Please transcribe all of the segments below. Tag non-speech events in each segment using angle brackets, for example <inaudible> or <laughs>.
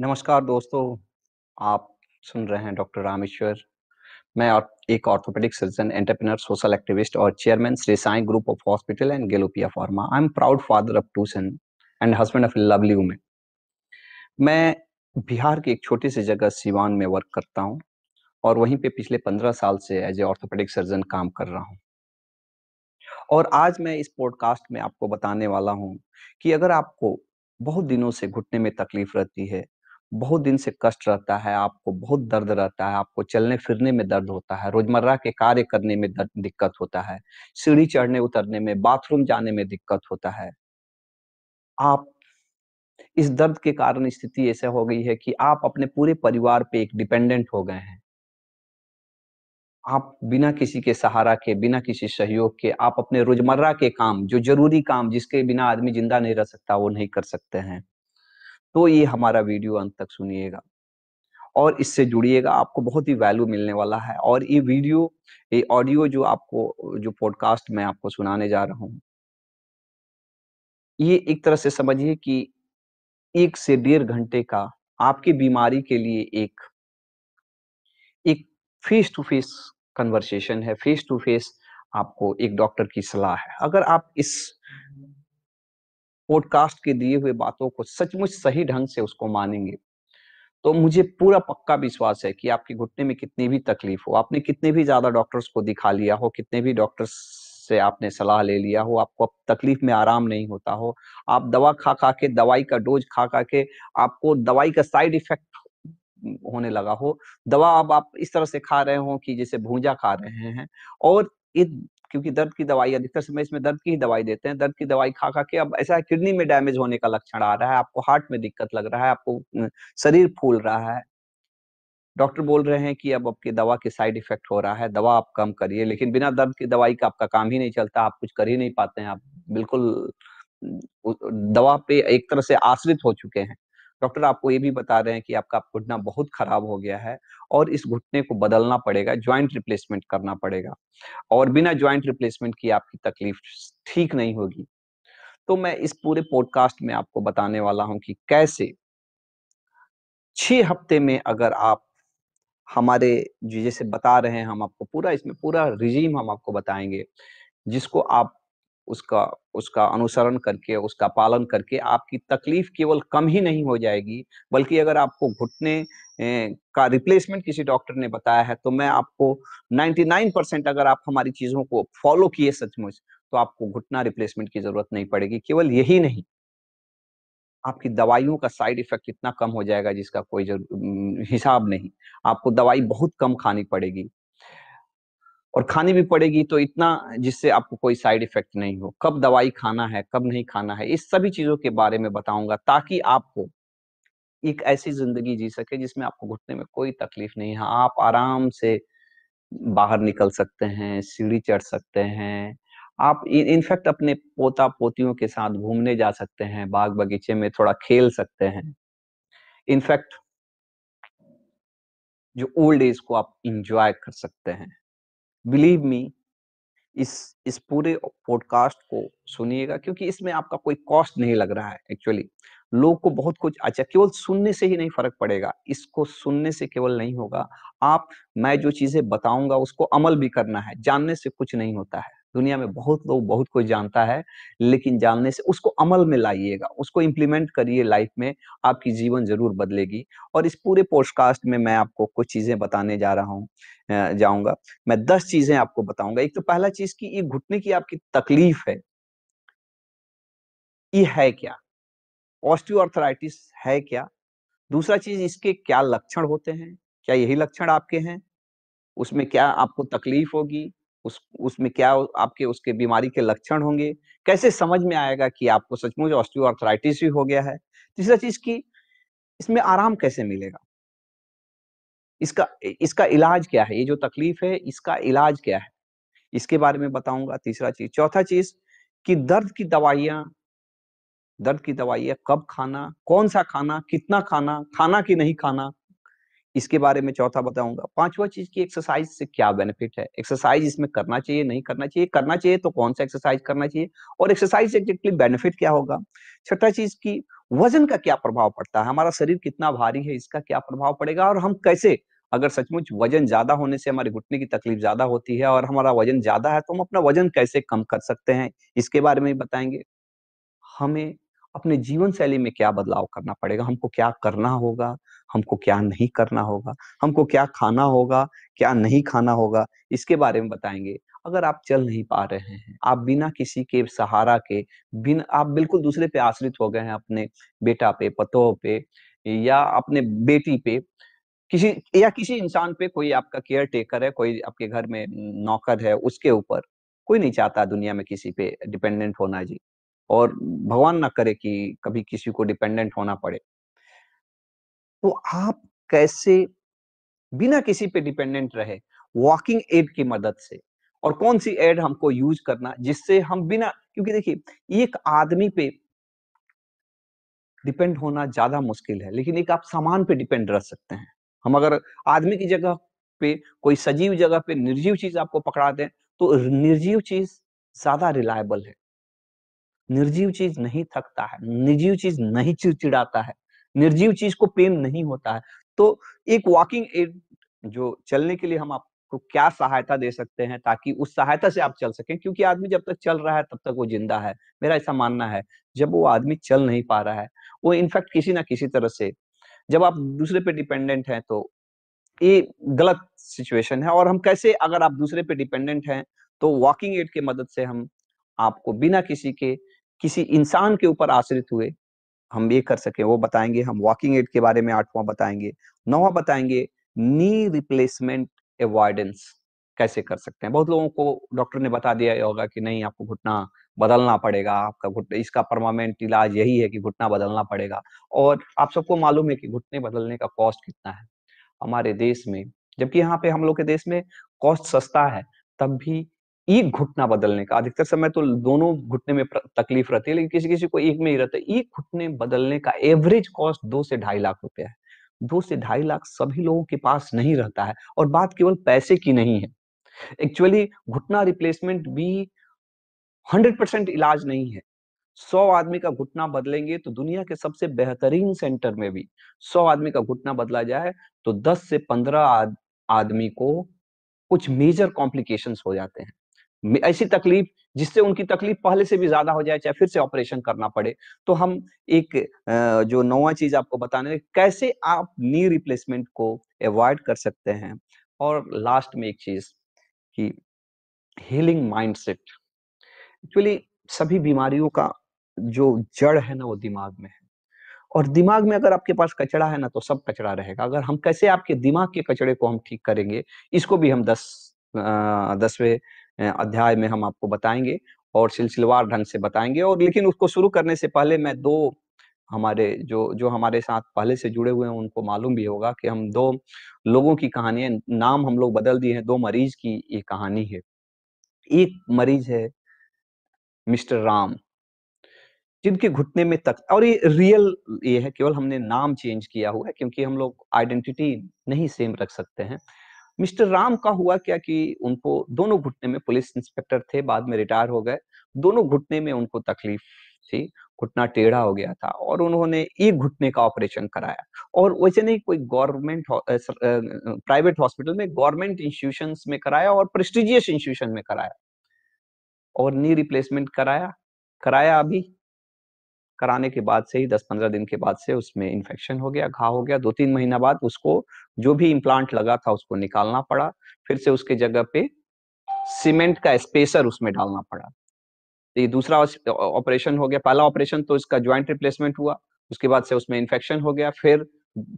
नमस्कार दोस्तों आप सुन रहे हैं डॉक्टर रामेश्वर मैं एक orthopaedic surgeon entrepreneur social activist और chairman Shri Sai group of hospital and Gelopia pharma I am proud father of two son and husband of lovely women मैं बिहार की एक छोटी सी जगह सिवान में वर्क करता हूँ और वहीं पे पिछले पंद्रह साल से एज ए ऑर्थोपेडिक सर्जन काम कर रहा हूँ और आज मैं इस पॉडकास्ट में आपको बताने वाला हूँ कि अगर आपको बहुत दिनों से घुटने में तकलीफ रहती है बहुत दिन से कष्ट रहता है आपको बहुत दर्द रहता है आपको चलने फिरने में दर्द होता है रोजमर्रा के कार्य करने में दर्द दिक्कत होता है सीढ़ी चढ़ने उतरने में बाथरूम जाने में दिक्कत होता है आप इस दर्द के कारण स्थिति ऐसे हो गई है कि आप अपने पूरे परिवार पे एक डिपेंडेंट हो गए हैं आप बिना किसी के सहारा के बिना किसी सहयोग के आप अपने रोजमर्रा के काम जो जरूरी काम जिसके बिना आदमी जिंदा नहीं रह सकता वो नहीं कर सकते हैं तो ये हमारा वीडियो अंत तक सुनिएगा और इससे जुड़िएगा आपको बहुत ही वैल्यू मिलने वाला है और ये वीडियो ये ऑडियो जो आपको जो पॉडकास्ट मैं आपको सुनाने जा रहा हूं ये एक तरह से समझिए कि एक से डेढ़ घंटे का आपकी बीमारी के लिए एक एक फेस टू फेस कन्वर्सेशन है फेस टू फेस आपको एक डॉक्टर की सलाह है अगर आप इस पॉडकास्ट के दिए हुए बातों को सचमुच सही ढंग से उसको मानेंगे तो मुझे पूरा पक्का विश्वास है कि आपके घुटने में कितनी भी तकलीफ हो आपने कितने भी ज्यादा डॉक्टर्स को दिखा लिया हो कितने भी डॉक्टर्स से आपने सलाह ले लिया हो आपको अब तकलीफ में आराम नहीं होता हो आप दवा खा खा के दवाई का डोज खा खा के आपको दवाई का साइड इफेक्ट होने लगा हो दवा अब आप इस तरह से खा रहे हो कि जैसे भूजा खा रहे हैं और ये क्योंकि दर्द की दवाई अधिकतर समय इसमें दर्द की ही दवाई देते हैं दर्द की दवाई खा खा के अब ऐसा है किडनी में डैमेज होने का लक्षण आ रहा है आपको हार्ट में दिक्कत लग रहा है आपको शरीर फूल रहा है डॉक्टर बोल रहे हैं कि अब आपकी दवा के साइड इफेक्ट हो रहा है दवा आप कम करिए लेकिन बिना दर्द की दवाई का आपका काम ही नहीं चलता आप कुछ कर ही नहीं पाते हैं आप बिल्कुल दवा पे एक तरह से आश्रित हो चुके हैं डॉक्टर आपको ये भी बता रहे हैं कि आपका घुटना बहुत खराब हो गया है और इस घुटने को बदलना पड़ेगा ज्वाइंट रिप्लेसमेंट करना पड़ेगा और बिना ज्वाइंट रिप्लेसमेंट की आपकी तकलीफ ठीक नहीं होगी तो मैं इस पूरे पॉडकास्ट में आपको बताने वाला हूं कि कैसे छह हफ्ते में अगर आप हमारे जैसे बता रहे हैं हम आपको पूरा इसमें पूरा रिजीम हम आपको बताएंगे जिसको आप उसका उसका अनुसरण करके उसका पालन करके आपकी तकलीफ केवल कम ही नहीं हो जाएगी बल्कि अगर आपको घुटने का रिप्लेसमेंट किसी डॉक्टर ने बताया है तो मैं आपको 99 परसेंट अगर आप हमारी चीजों को फॉलो किए सचमुच तो आपको घुटना रिप्लेसमेंट की जरूरत नहीं पड़ेगी केवल यही नहीं आपकी दवाइयों का साइड इफेक्ट इतना कम हो जाएगा जिसका कोई हिसाब नहीं आपको दवाई बहुत कम खानी पड़ेगी और खानी भी पड़ेगी तो इतना जिससे आपको कोई साइड इफेक्ट नहीं हो कब दवाई खाना है कब नहीं खाना है इस सभी चीजों के बारे में बताऊंगा ताकि आपको एक ऐसी जिंदगी जी सके जिसमें आपको घुटने में कोई तकलीफ नहीं है आप आराम से बाहर निकल सकते हैं सीढ़ी चढ़ सकते हैं आप इनफैक्ट अपने पोता पोतियों के साथ घूमने जा सकते हैं बाग बगीचे में थोड़ा खेल सकते हैं इनफैक्ट जो ओल्ड एज को आप इंजॉय कर सकते हैं बिलीव मी इस इस पूरे पॉडकास्ट को सुनिएगा क्योंकि इसमें आपका कोई कॉस्ट नहीं लग रहा है एक्चुअली लोग को बहुत कुछ अच्छा केवल सुनने से ही नहीं फर्क पड़ेगा इसको सुनने से केवल नहीं होगा आप मैं जो चीजें बताऊंगा उसको अमल भी करना है जानने से कुछ नहीं होता है दुनिया में बहुत लोग बहुत कोई जानता है लेकिन जानने से उसको अमल में लाइएगा उसको इम्प्लीमेंट करिए लाइफ में आपकी जीवन जरूर बदलेगी और इस पूरे पॉडकास्ट में मैं आपको कुछ चीजें बताने जा रहा हूँ जाऊंगा मैं दस चीजें आपको बताऊंगा एक तो पहला चीज की ये घुटने की आपकी तकलीफ है ये है क्या ऑस्टियोआर्थराइटिस है क्या दूसरा चीज इसके क्या लक्षण होते हैं क्या यही लक्षण आपके हैं उसमें क्या आपको तकलीफ होगी उस उसमें क्या आपके उसके बीमारी के लक्षण होंगे कैसे समझ में आएगा कि आपको सचमुच ऑस्टियोआर्थराइटिस भी हो गया है तीसरा चीज की इसमें आराम कैसे मिलेगा इसका इसका इलाज क्या है ये जो तकलीफ है इसका इलाज क्या है इसके बारे में बताऊंगा तीसरा चीज चौथा चीज कि दर्द की दवाइयाँ दर्द की दवाइया कब खाना कौन सा खाना कितना खाना खाना कि नहीं खाना इसके बारे में चौथा बताऊंगा पांचवा चीज की एक्सरसाइज से क्या बेनिफिट है एक्सरसाइज इसमें करना चाहिए नहीं करना चाहिए करना चाहिए तो कौन सा एक्सरसाइज करना चाहिए और एक्सरसाइज से बेनिफिट क्या होगा छठा चीज की वजन का क्या प्रभाव पड़ता है हमारा शरीर कितना भारी है इसका क्या प्रभाव पड़ेगा और हम कैसे अगर सचमुच वजन ज्यादा होने से हमारे घुटने की तकलीफ ज्यादा होती है और हमारा वजन ज्यादा है तो हम अपना वजन कैसे कम कर सकते हैं इसके बारे में बताएंगे हमें अपने जीवन शैली में क्या बदलाव करना पड़ेगा हमको क्या करना होगा हमको क्या नहीं करना होगा हमको क्या खाना होगा क्या नहीं खाना होगा इसके बारे में बताएंगे अगर आप चल नहीं पा रहे हैं आप बिना किसी के सहारा के बिन आप बिल्कुल दूसरे पे आश्रित हो गए हैं अपने बेटा पे पतो पे या अपने बेटी पे किसी या किसी इंसान पे कोई आपका केयर टेकर है कोई आपके घर में नौकर है उसके ऊपर कोई नहीं चाहता दुनिया में किसी पे डिपेंडेंट होना जी और भगवान ना करे कि कभी किसी को डिपेंडेंट होना पड़े तो आप कैसे बिना किसी पे डिपेंडेंट रहे वॉकिंग एड की मदद से और कौन सी एड हमको यूज करना जिससे हम बिना क्योंकि देखिए एक आदमी पे डिपेंड होना ज्यादा मुश्किल है लेकिन एक आप सामान पे डिपेंड रह सकते हैं हम अगर आदमी की जगह पे कोई सजीव जगह पे निर्जीव चीज आपको पकड़ा दें तो निर्जीव चीज ज्यादा रिलायबल है निर्जीव चीज नहीं थकता है निर्जीव चीज नहीं चिड़चिड़ाता है निर्जीव चीज को पेन नहीं होता है तो एक वॉकिंग एड जो चलने के लिए हम आपको क्या सहायता दे सकते हैं ताकि उस सहायता से आप चल सकें क्योंकि आदमी जब तक चल रहा है तब तक वो जिंदा है मेरा ऐसा मानना है जब वो आदमी चल नहीं पा रहा है वो इनफैक्ट किसी ना किसी तरह से जब आप दूसरे पे डिपेंडेंट हैं तो ये गलत सिचुएशन है और हम कैसे अगर आप दूसरे पे डिपेंडेंट हैं तो वॉकिंग एड के मदद से हम आपको बिना किसी के किसी इंसान के ऊपर आश्रित हुए हम ये कर सके वो बताएंगे हम वॉकिंग एड के बारे में आठवां बताएंगे नौवा बताएंगे नी रिप्लेसमेंट एवॉयडेंस कैसे कर सकते हैं बहुत लोगों को डॉक्टर ने बता दिया होगा कि नहीं आपको घुटना बदलना पड़ेगा आपका घुटना इसका परमानेंट इलाज यही है कि घुटना बदलना पड़ेगा और आप सबको मालूम है कि घुटने बदलने का कॉस्ट कितना है हमारे देश में जबकि यहाँ पे हम लोग के देश में कॉस्ट सस्ता है तब भी एक घुटना बदलने का अधिकतर समय तो दोनों घुटने में तकलीफ रहती है लेकिन किसी किसी को एक में ही रहता है एक घुटने बदलने का एवरेज कॉस्ट दो से ढाई लाख रुपया है दो से ढाई लाख सभी लोगों के पास नहीं रहता है और बात केवल पैसे की नहीं है एक्चुअली घुटना रिप्लेसमेंट भी हंड्रेड परसेंट इलाज नहीं है सौ आदमी का घुटना बदलेंगे तो दुनिया के सबसे बेहतरीन सेंटर में भी सौ आदमी का घुटना बदला जाए तो दस से पंद्रह आदमी को कुछ मेजर कॉम्प्लिकेशंस हो जाते हैं ऐसी तकलीफ जिससे उनकी तकलीफ पहले से भी ज्यादा हो जाए चाहे फिर से ऑपरेशन करना पड़े तो हम एक जो नवा चीज आपको बताने कैसे आप नी रिप्लेसमेंट को अवॉइड कर सकते हैं और लास्ट में एक चीज कि हीलिंग माइंडसेट एक्चुअली सभी बीमारियों का जो जड़ है ना वो दिमाग में है और दिमाग में अगर आपके पास कचरा है ना तो सब कचरा रहेगा अगर हम कैसे आपके दिमाग के कचरे को हम ठीक करेंगे इसको भी हम दस दसवें अध्याय में हम आपको बताएंगे और सिलसिलेवार ढंग से बताएंगे और लेकिन उसको शुरू करने से पहले मैं दो हमारे जो जो हमारे साथ पहले से जुड़े हुए हैं उनको मालूम भी होगा कि हम दो लोगों की कहानी नाम हम लोग बदल दिए हैं दो मरीज की ये कहानी है एक मरीज है मिस्टर राम जिनके घुटने में तक और ये रियल ये है केवल हमने नाम चेंज किया हुआ है क्योंकि हम लोग आइडेंटिटी नहीं सेम रख सकते हैं मिस्टर राम का हुआ क्या कि उनको दोनों घुटने में पुलिस इंस्पेक्टर थे बाद में रिटायर हो गए दोनों घुटने में उनको तकलीफ थी घुटना टेढ़ा हो गया था और उन्होंने एक घुटने का ऑपरेशन कराया और वैसे नहीं कोई गवर्नमेंट प्राइवेट हॉस्पिटल में गवर्नमेंट इंस्टीट्यूशन में कराया और प्रेस्टिजियस इंस्टीट्यूशन में कराया और नी रिप्लेसमेंट कराया कराया अभी कराने के बाद से ही दस पंद्रह दिन के बाद से उसमें इन्फेक्शन हो गया घाव हो गया दो तीन महीना बाद उसको जो भी इम्प्लांट लगा था उसको निकालना पड़ा फिर से उसके जगह पे सीमेंट का स्पेसर उसमें डालना पड़ा तो ये दूसरा ऑपरेशन हो गया पहला ऑपरेशन तो इसका ज्वाइंट रिप्लेसमेंट हुआ उसके बाद से उसमें इन्फेक्शन हो गया फिर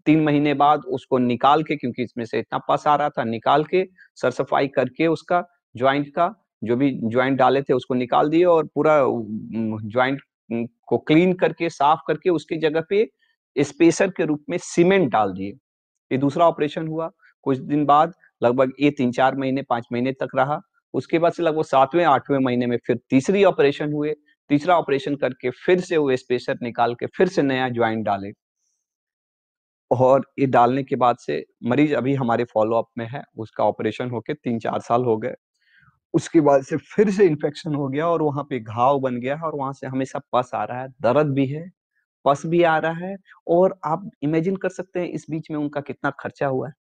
तीन महीने बाद उसको निकाल के क्योंकि इसमें से इतना पस आ रहा था निकाल के सर सफाई करके उसका ज्वाइंट का जो भी ज्वाइंट डाले थे उसको निकाल दिए और पूरा ज्वाइंट को क्लीन करके साफ करके उसके जगह पे स्पेसर के रूप में सीमेंट डाल दिए ये दूसरा ऑपरेशन हुआ कुछ दिन बाद लगभग ये तीन चार महीने पांच महीने तक रहा उसके बाद से लगभग सातवें आठवें महीने में फिर तीसरी ऑपरेशन हुए तीसरा ऑपरेशन करके फिर से वो स्पेसर निकाल के फिर से नया ज्वाइंट डाले और ये डालने के बाद से मरीज अभी हमारे फॉलोअप में है उसका ऑपरेशन होके तीन चार साल हो गए उसके बाद से फिर से इन्फेक्शन हो गया और वहां पे घाव बन गया और वहां से हमेशा पस आ रहा है दर्द भी है पस भी आ रहा है और आप इमेजिन कर सकते हैं इस बीच में उनका कितना खर्चा हुआ है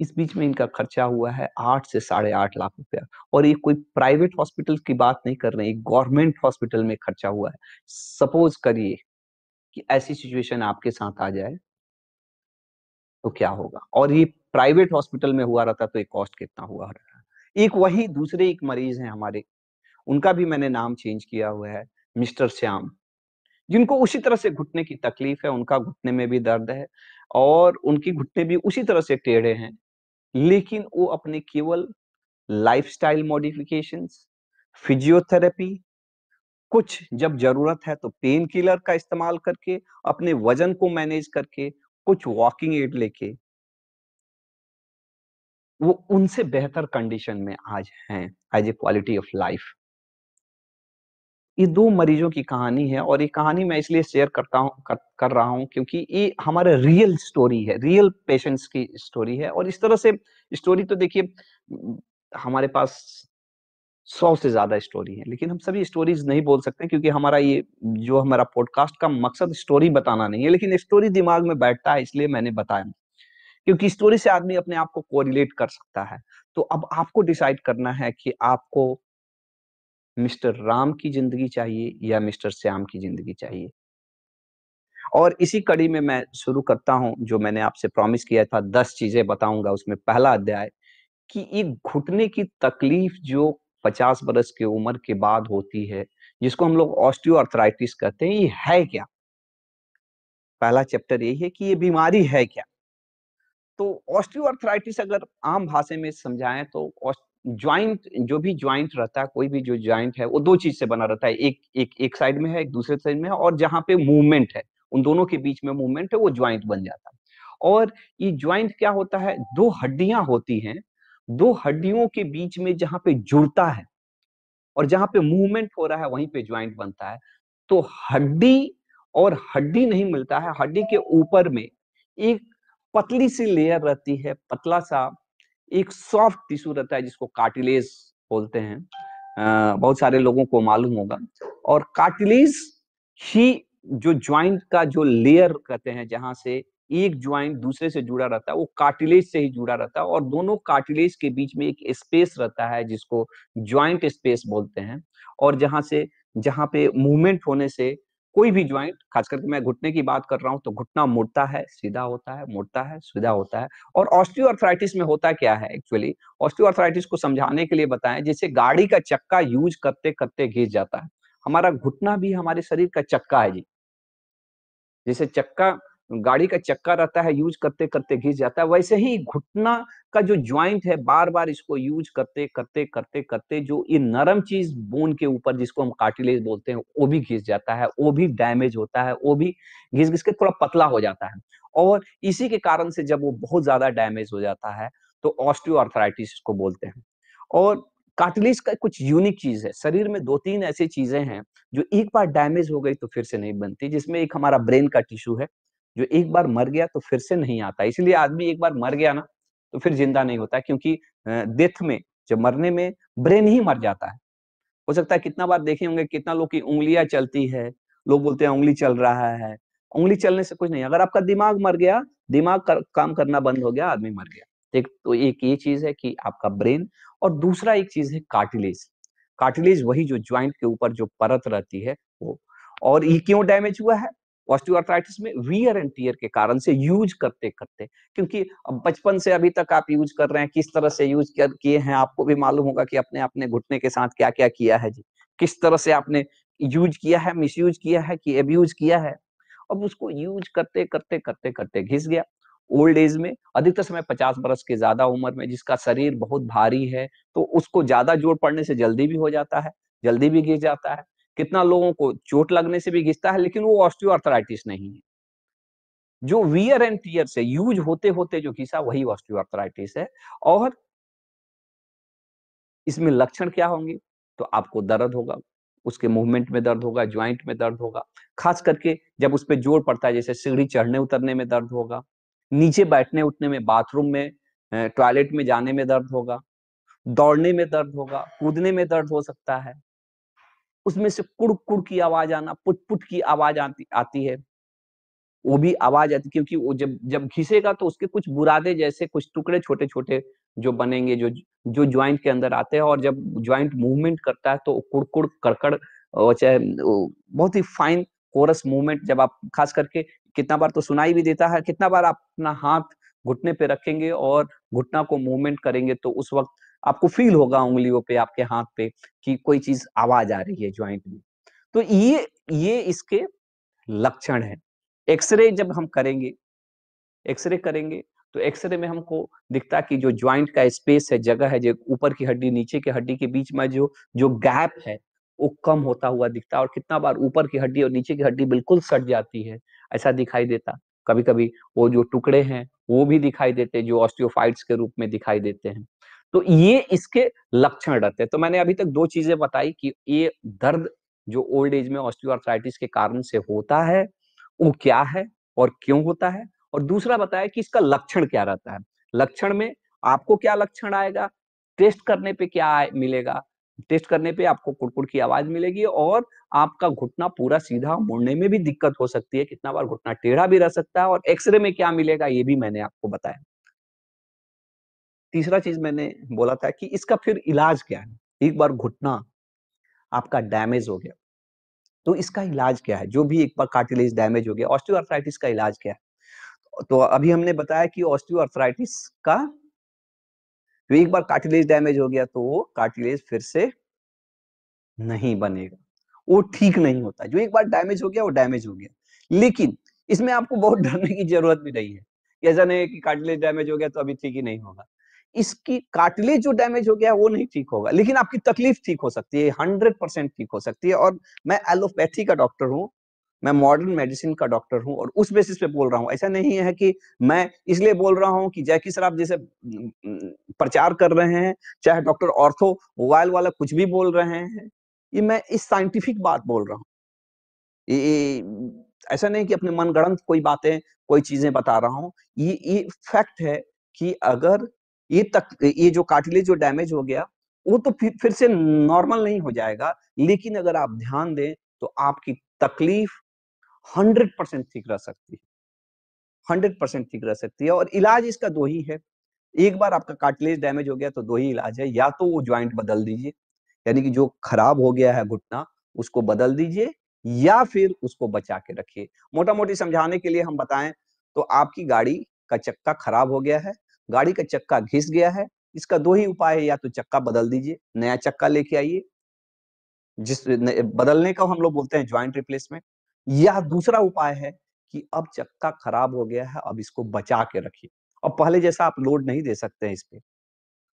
इस बीच में इनका खर्चा हुआ है आठ से साढ़े आठ लाख रुपया और ये कोई प्राइवेट हॉस्पिटल की बात नहीं कर रहे हैं गवर्नमेंट हॉस्पिटल में खर्चा हुआ है सपोज करिए कि ऐसी सिचुएशन आपके साथ आ जाए तो क्या होगा और ये प्राइवेट हॉस्पिटल में हुआ रहता तो ये कॉस्ट कितना हुआ रहा एक वही दूसरे एक मरीज हैं हमारे उनका भी मैंने नाम चेंज किया हुआ है मिस्टर श्याम जिनको उसी तरह से घुटने की तकलीफ है उनका घुटने में भी दर्द है और उनकी घुटने भी उसी तरह से टेढ़े हैं लेकिन वो अपने केवल लाइफस्टाइल मॉडिफिकेशंस फिजियोथेरेपी कुछ जब जरूरत है तो पेन किलर का इस्तेमाल करके अपने वजन को मैनेज करके कुछ वॉकिंग एड लेके वो उनसे बेहतर कंडीशन में आज हैं as a quality of life ये दो मरीजों की कहानी है और ये कहानी मैं इसलिए शेयर करता हूँ कर, कर रहा हूँ क्योंकि ये हमारे रियल स्टोरी है रियल पेशेंट्स की स्टोरी है और इस तरह से स्टोरी तो देखिए हमारे पास सौ से ज्यादा स्टोरी है लेकिन हम सभी स्टोरीज नहीं बोल सकते क्योंकि हमारा ये जो हमारा पॉडकास्ट का मकसद स्टोरी बताना नहीं है लेकिन स्टोरी दिमाग में बैठता है इसलिए मैंने बताया क्योंकि स्टोरी से आदमी अपने आप को कोरिलेट कर सकता है तो अब आपको डिसाइड करना है कि आपको मिस्टर राम की जिंदगी चाहिए या मिस्टर श्याम की जिंदगी चाहिए और इसी कड़ी में मैं शुरू करता हूं जो मैंने आपसे प्रॉमिस किया था दस चीजें बताऊंगा उसमें पहला अध्याय कि एक घुटने की तकलीफ जो पचास बरस की उम्र के बाद होती है जिसको हम लोग ऑस्टियोआर्थराइटिस कहते हैं ये है क्या पहला चैप्टर यही है कि ये बीमारी है क्या तो ऑस्टियोआर्थराइटिस अगर आम भाषा में समझाएं तो ज्वाइंट जो भी ज्वाइंट रहता है कोई भी जो ज्वाइंट है वो दो चीज से बना रहता है एक एक एक साइड में है एक दूसरे साइड में है और जहां पे मूवमेंट है उन दोनों के बीच में मूवमेंट है वो ज्वाइंट बन जाता है और ये ज्वाइंट क्या होता है दो हड्डियां होती हैं दो हड्डियों के बीच में जहां पे जुड़ता है और जहां पे मूवमेंट हो रहा है वहीं पे ज्वाइंट बनता है तो हड्डी और हड्डी नहीं मिलता है हड्डी के ऊपर में एक पतली सी लेयर रहती है पतला सा एक सॉफ्ट टिश्यू रहता है जिसको कार्टिलेज बोलते हैं आ, बहुत सारे लोगों को मालूम होगा और कार्टिलेज ही जो ज्वाइंट का जो लेयर कहते हैं जहां से एक ज्वाइंट दूसरे से जुड़ा रहता है वो कार्टिलेज से ही जुड़ा रहता है और दोनों कार्टिलेज के बीच में एक स्पेस रहता है जिसको ज्वाइंट स्पेस बोलते हैं और जहां से जहां पे मूवमेंट होने से कोई भी ज्वाइंट खास करके मैं घुटने की बात कर रहा हूं तो घुटना मुड़ता है सीधा होता है मुड़ता है सीधा होता है और ऑस्टियोआर्थराइटिस में होता क्या है एक्चुअली ऑस्टियोआर्थराइटिस को समझाने के लिए बताएं जैसे गाड़ी का चक्का यूज करते करते घिस जाता है हमारा घुटना भी हमारे शरीर का चक्का है जी जैसे चक्का गाड़ी का चक्का रहता है यूज करते करते घिस जाता है वैसे ही घुटना का जो ज्वाइंट है बार बार इसको यूज करते करते करते करते जो ये नरम चीज बोन के ऊपर जिसको हम कार्टिलेज बोलते हैं वो भी घिस जाता है वो भी डैमेज होता है वो भी घिस घिस के थोड़ा पतला हो जाता है और इसी के कारण से जब वो बहुत ज्यादा डैमेज हो जाता है तो ऑस्टियोआर्थराइटिस को बोलते हैं और कार्टिलेज का कुछ यूनिक चीज है शरीर में दो तीन ऐसी चीजें हैं जो एक बार डैमेज हो गई तो फिर से नहीं बनती जिसमें एक हमारा ब्रेन का टिश्यू है जो एक बार मर गया तो फिर से नहीं आता इसलिए आदमी एक बार मर गया ना तो फिर जिंदा नहीं होता क्योंकि डेथ में जब मरने में ब्रेन ही मर जाता है हो सकता है कितना बार देखे होंगे कितना लोग की उंगलियां चलती है लोग बोलते हैं उंगली चल रहा है उंगली चलने से कुछ नहीं अगर आपका दिमाग मर गया दिमाग कर, काम करना बंद हो गया आदमी मर गया तो एक तो एक ये चीज है कि आपका ब्रेन और दूसरा एक चीज है कार्टिलेज कार्टिलेज वही जो ज्वाइंट के ऊपर जो परत रहती है वो और ये क्यों डैमेज हुआ है ऑस्टियोआर्थराइटिस में वियर एंड टीयर के कारण से यूज करते करते क्योंकि बचपन से अभी तक आप यूज कर रहे हैं किस तरह से यूज किए हैं आपको भी मालूम होगा कि अपने अपने घुटने के साथ क्या क्या किया है जी किस तरह से आपने यूज किया है मिस यूज किया है कि एब्यूज किया है अब उसको यूज करते करते करते करते घिस गया ओल्ड एज में अधिकतर समय पचास बरस के ज्यादा उम्र में जिसका शरीर बहुत भारी है तो उसको ज्यादा जोर पड़ने से जल्दी भी हो जाता है जल्दी भी घिस जाता है कितना लोगों को चोट लगने से भी घिसता है लेकिन वो ऑस्टियोआर्थराइटिस नहीं है जो वियर एंड टीयर से यूज होते होते जो घिसा वही ऑस्टियोआर्थराइटिस है और इसमें लक्षण क्या होंगे तो आपको दर्द होगा उसके मूवमेंट में दर्द होगा ज्वाइंट में दर्द होगा खास करके जब उस पर जोर पड़ता है जैसे सीढ़ी चढ़ने उतरने में दर्द होगा नीचे बैठने उठने में बाथरूम में टॉयलेट में जाने में दर्द होगा दौड़ने में दर्द होगा कूदने में दर्द हो सकता है उसमें से कुड़ कुड़ की आवाज आना पुट पुट की आवाज आती आती है वो भी आवाज आती क्योंकि वो जब जब घिसेगा तो उसके कुछ बुरादे जैसे कुछ टुकड़े छोटे छोटे जो बनेंगे जो जो ज्वाइंट के अंदर आते हैं और जब ज्वाइंट मूवमेंट करता है तो कुड़कुड़ कड़कड़ चाहे बहुत ही फाइन कोरस मूवमेंट जब आप खास करके कितना बार तो सुनाई भी देता है कितना बार आप अपना हाथ घुटने पे रखेंगे और घुटना को मूवमेंट करेंगे तो उस वक्त आपको फील होगा उंगलियों पे आपके हाथ पे कि कोई चीज आवाज आ रही है ज्वाइंट में तो ये ये इसके लक्षण है एक्सरे जब हम करेंगे एक्सरे करेंगे तो एक्सरे में हमको दिखता कि जो ज्वाइंट का स्पेस है जगह है जो ऊपर की हड्डी नीचे की हड्डी के बीच में जो जो गैप है वो कम होता हुआ दिखता है और कितना बार ऊपर की हड्डी और नीचे की हड्डी बिल्कुल सट जाती है ऐसा दिखाई देता कभी कभी वो जो टुकड़े हैं वो भी दिखाई देते जो ऑस्टियोफाइट्स के रूप में दिखाई देते हैं तो ये इसके लक्षण रहते हैं तो मैंने अभी तक दो चीजें बताई कि ये दर्द जो ओल्ड एज में ऑस्टियोआर्थराइटिस के कारण से होता है वो क्या है और क्यों होता है और दूसरा बताया कि इसका लक्षण क्या रहता है लक्षण में आपको क्या लक्षण आएगा टेस्ट करने पे क्या मिलेगा टेस्ट करने पे आपको कुड़कुड़ की आवाज मिलेगी और आपका घुटना पूरा सीधा मुड़ने में भी दिक्कत हो सकती है कितना बार घुटना टेढ़ा भी रह सकता है और एक्सरे में क्या मिलेगा ये भी मैंने आपको बताया तीसरा चीज मैंने बोला था कि इसका फिर इलाज क्या है एक बार घुटना आपका डैमेज हो गया तो इसका इलाज क्या है जो भी एक बार कार्टिलेज डैमेज हो गया ऑस्टियोआर्थराइटिस का इलाज क्या है तो अभी हमने बताया कि ऑस्टियोआर्थराइटिस का जो एक बार कार्टिलेज डैमेज हो गया तो वो कार्टिलेज फिर से नहीं बनेगा वो ठीक नहीं होता जो एक बार डैमेज हो गया वो डैमेज हो गया लेकिन इसमें आपको बहुत डरने की जरूरत भी नहीं है ऐसा नहीं है कि कार्टिलेज डैमेज हो गया तो अभी ठीक ही नहीं होगा इसकी काटली जो डैमेज हो गया वो नहीं ठीक होगा लेकिन आपकी तकलीफ ठीक हो सकती है हंड्रेड परसेंट ठीक हो सकती है और मैं एलोपैथी का डॉक्टर हूँ मैं मॉडर्न मेडिसिन का डॉक्टर हूँ और उस बेसिस पे बोल रहा हूँ ऐसा नहीं है कि मैं इसलिए बोल रहा हूँ कि जैकी सर आप जैसे प्रचार कर रहे हैं चाहे डॉक्टर ऑर्थो वायल वाला कुछ भी बोल रहे हैं ये मैं इस साइंटिफिक बात बोल रहा हूँ ये ऐसा नहीं कि अपने मनगढ़ंत कोई बातें कोई चीजें बता रहा हूँ ये ये फैक्ट है कि अगर ये तक ये जो काटिले जो डैमेज हो गया वो तो फिर, फिर से नॉर्मल नहीं हो जाएगा लेकिन अगर आप ध्यान दें तो आपकी तकलीफ हंड्रेड परसेंट ठीक रह सकती है हंड्रेड परसेंट ठीक रह सकती है और इलाज इसका दो ही है एक बार आपका कार्टिलेज डैमेज हो गया तो दो ही इलाज है या तो वो ज्वाइंट बदल दीजिए यानी कि जो खराब हो गया है घुटना उसको बदल दीजिए या फिर उसको बचा के रखिए मोटा मोटी समझाने के लिए हम बताएं तो आपकी गाड़ी का चक्का खराब हो गया है गाड़ी का चक्का घिस गया है इसका दो ही उपाय है या तो चक्का बदल दीजिए नया चक्का लेके आइए जिस बदलने का हम लोग बोलते हैं ज्वाइंट रिप्लेसमेंट या दूसरा उपाय है कि अब चक्का खराब हो गया है अब इसको बचा के रखिए अब पहले जैसा आप लोड नहीं दे सकते हैं इस पर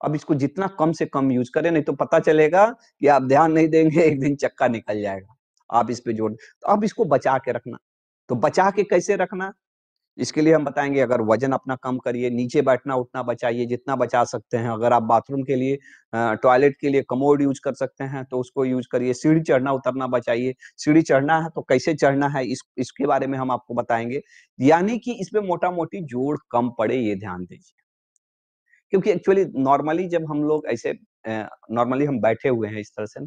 अब इसको जितना कम से कम यूज करें नहीं तो पता चलेगा कि आप ध्यान नहीं देंगे एक दिन चक्का निकल जाएगा आप इस पे जोड़ तो अब इसको बचा के रखना तो बचा के कैसे रखना इसके लिए हम बताएंगे अगर वजन अपना कम करिए नीचे बैठना उठना बचाइए जितना बचा सकते हैं अगर आप बाथरूम के लिए टॉयलेट के लिए कमोड यूज कर सकते हैं तो उसको यूज करिए सीढ़ी चढ़ना उतरना बचाइए सीढ़ी चढ़ना है तो कैसे चढ़ना है इस इसके बारे में हम आपको बताएंगे यानी कि इसमें मोटा मोटी जोड़ कम पड़े ये ध्यान दीजिए क्योंकि एक्चुअली नॉर्मली जब हम लोग ऐसे नॉर्मली हम बैठे हुए हैं इस तरह से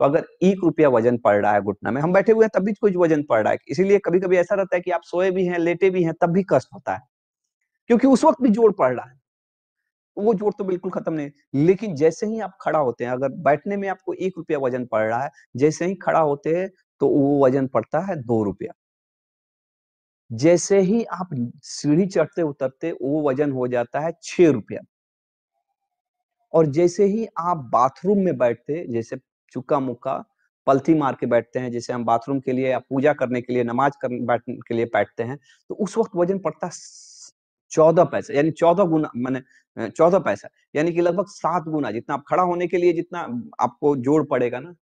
तो अगर एक रुपया वजन पड़ रहा है घुटना में हम बैठे हुए हैं तब भी कुछ वजन पड़ रहा है इसीलिए कभी कभी ऐसा रहता है कि आप सोए भी हैं लेटे भी हैं तब भी कष्ट होता है क्योंकि उस वक्त भी जोड़ पड़ रहा है वो जोड़ तो बिल्कुल खत्म नहीं लेकिन जैसे ही आप खड़ा होते हैं अगर बैठने में आपको एक रुपया वजन पड़ रहा है जैसे ही खड़ा होते हैं तो वो वजन पड़ता है दो रुपया जैसे ही आप सीढ़ी चढ़ते उतरते वो वजन हो जाता है छह रुपया और जैसे ही आप बाथरूम में बैठते जैसे चुक्का मुक्का पलथी मार के बैठते हैं जैसे हम बाथरूम के लिए या पूजा करने के लिए नमाज करने बैठने के लिए बैठते हैं तो उस वक्त वजन पड़ता है चौदह पैसा यानी चौदह गुना मैंने चौदह पैसा यानी कि लगभग सात गुना जितना आप खड़ा होने के लिए जितना आपको जोड़ पड़ेगा ना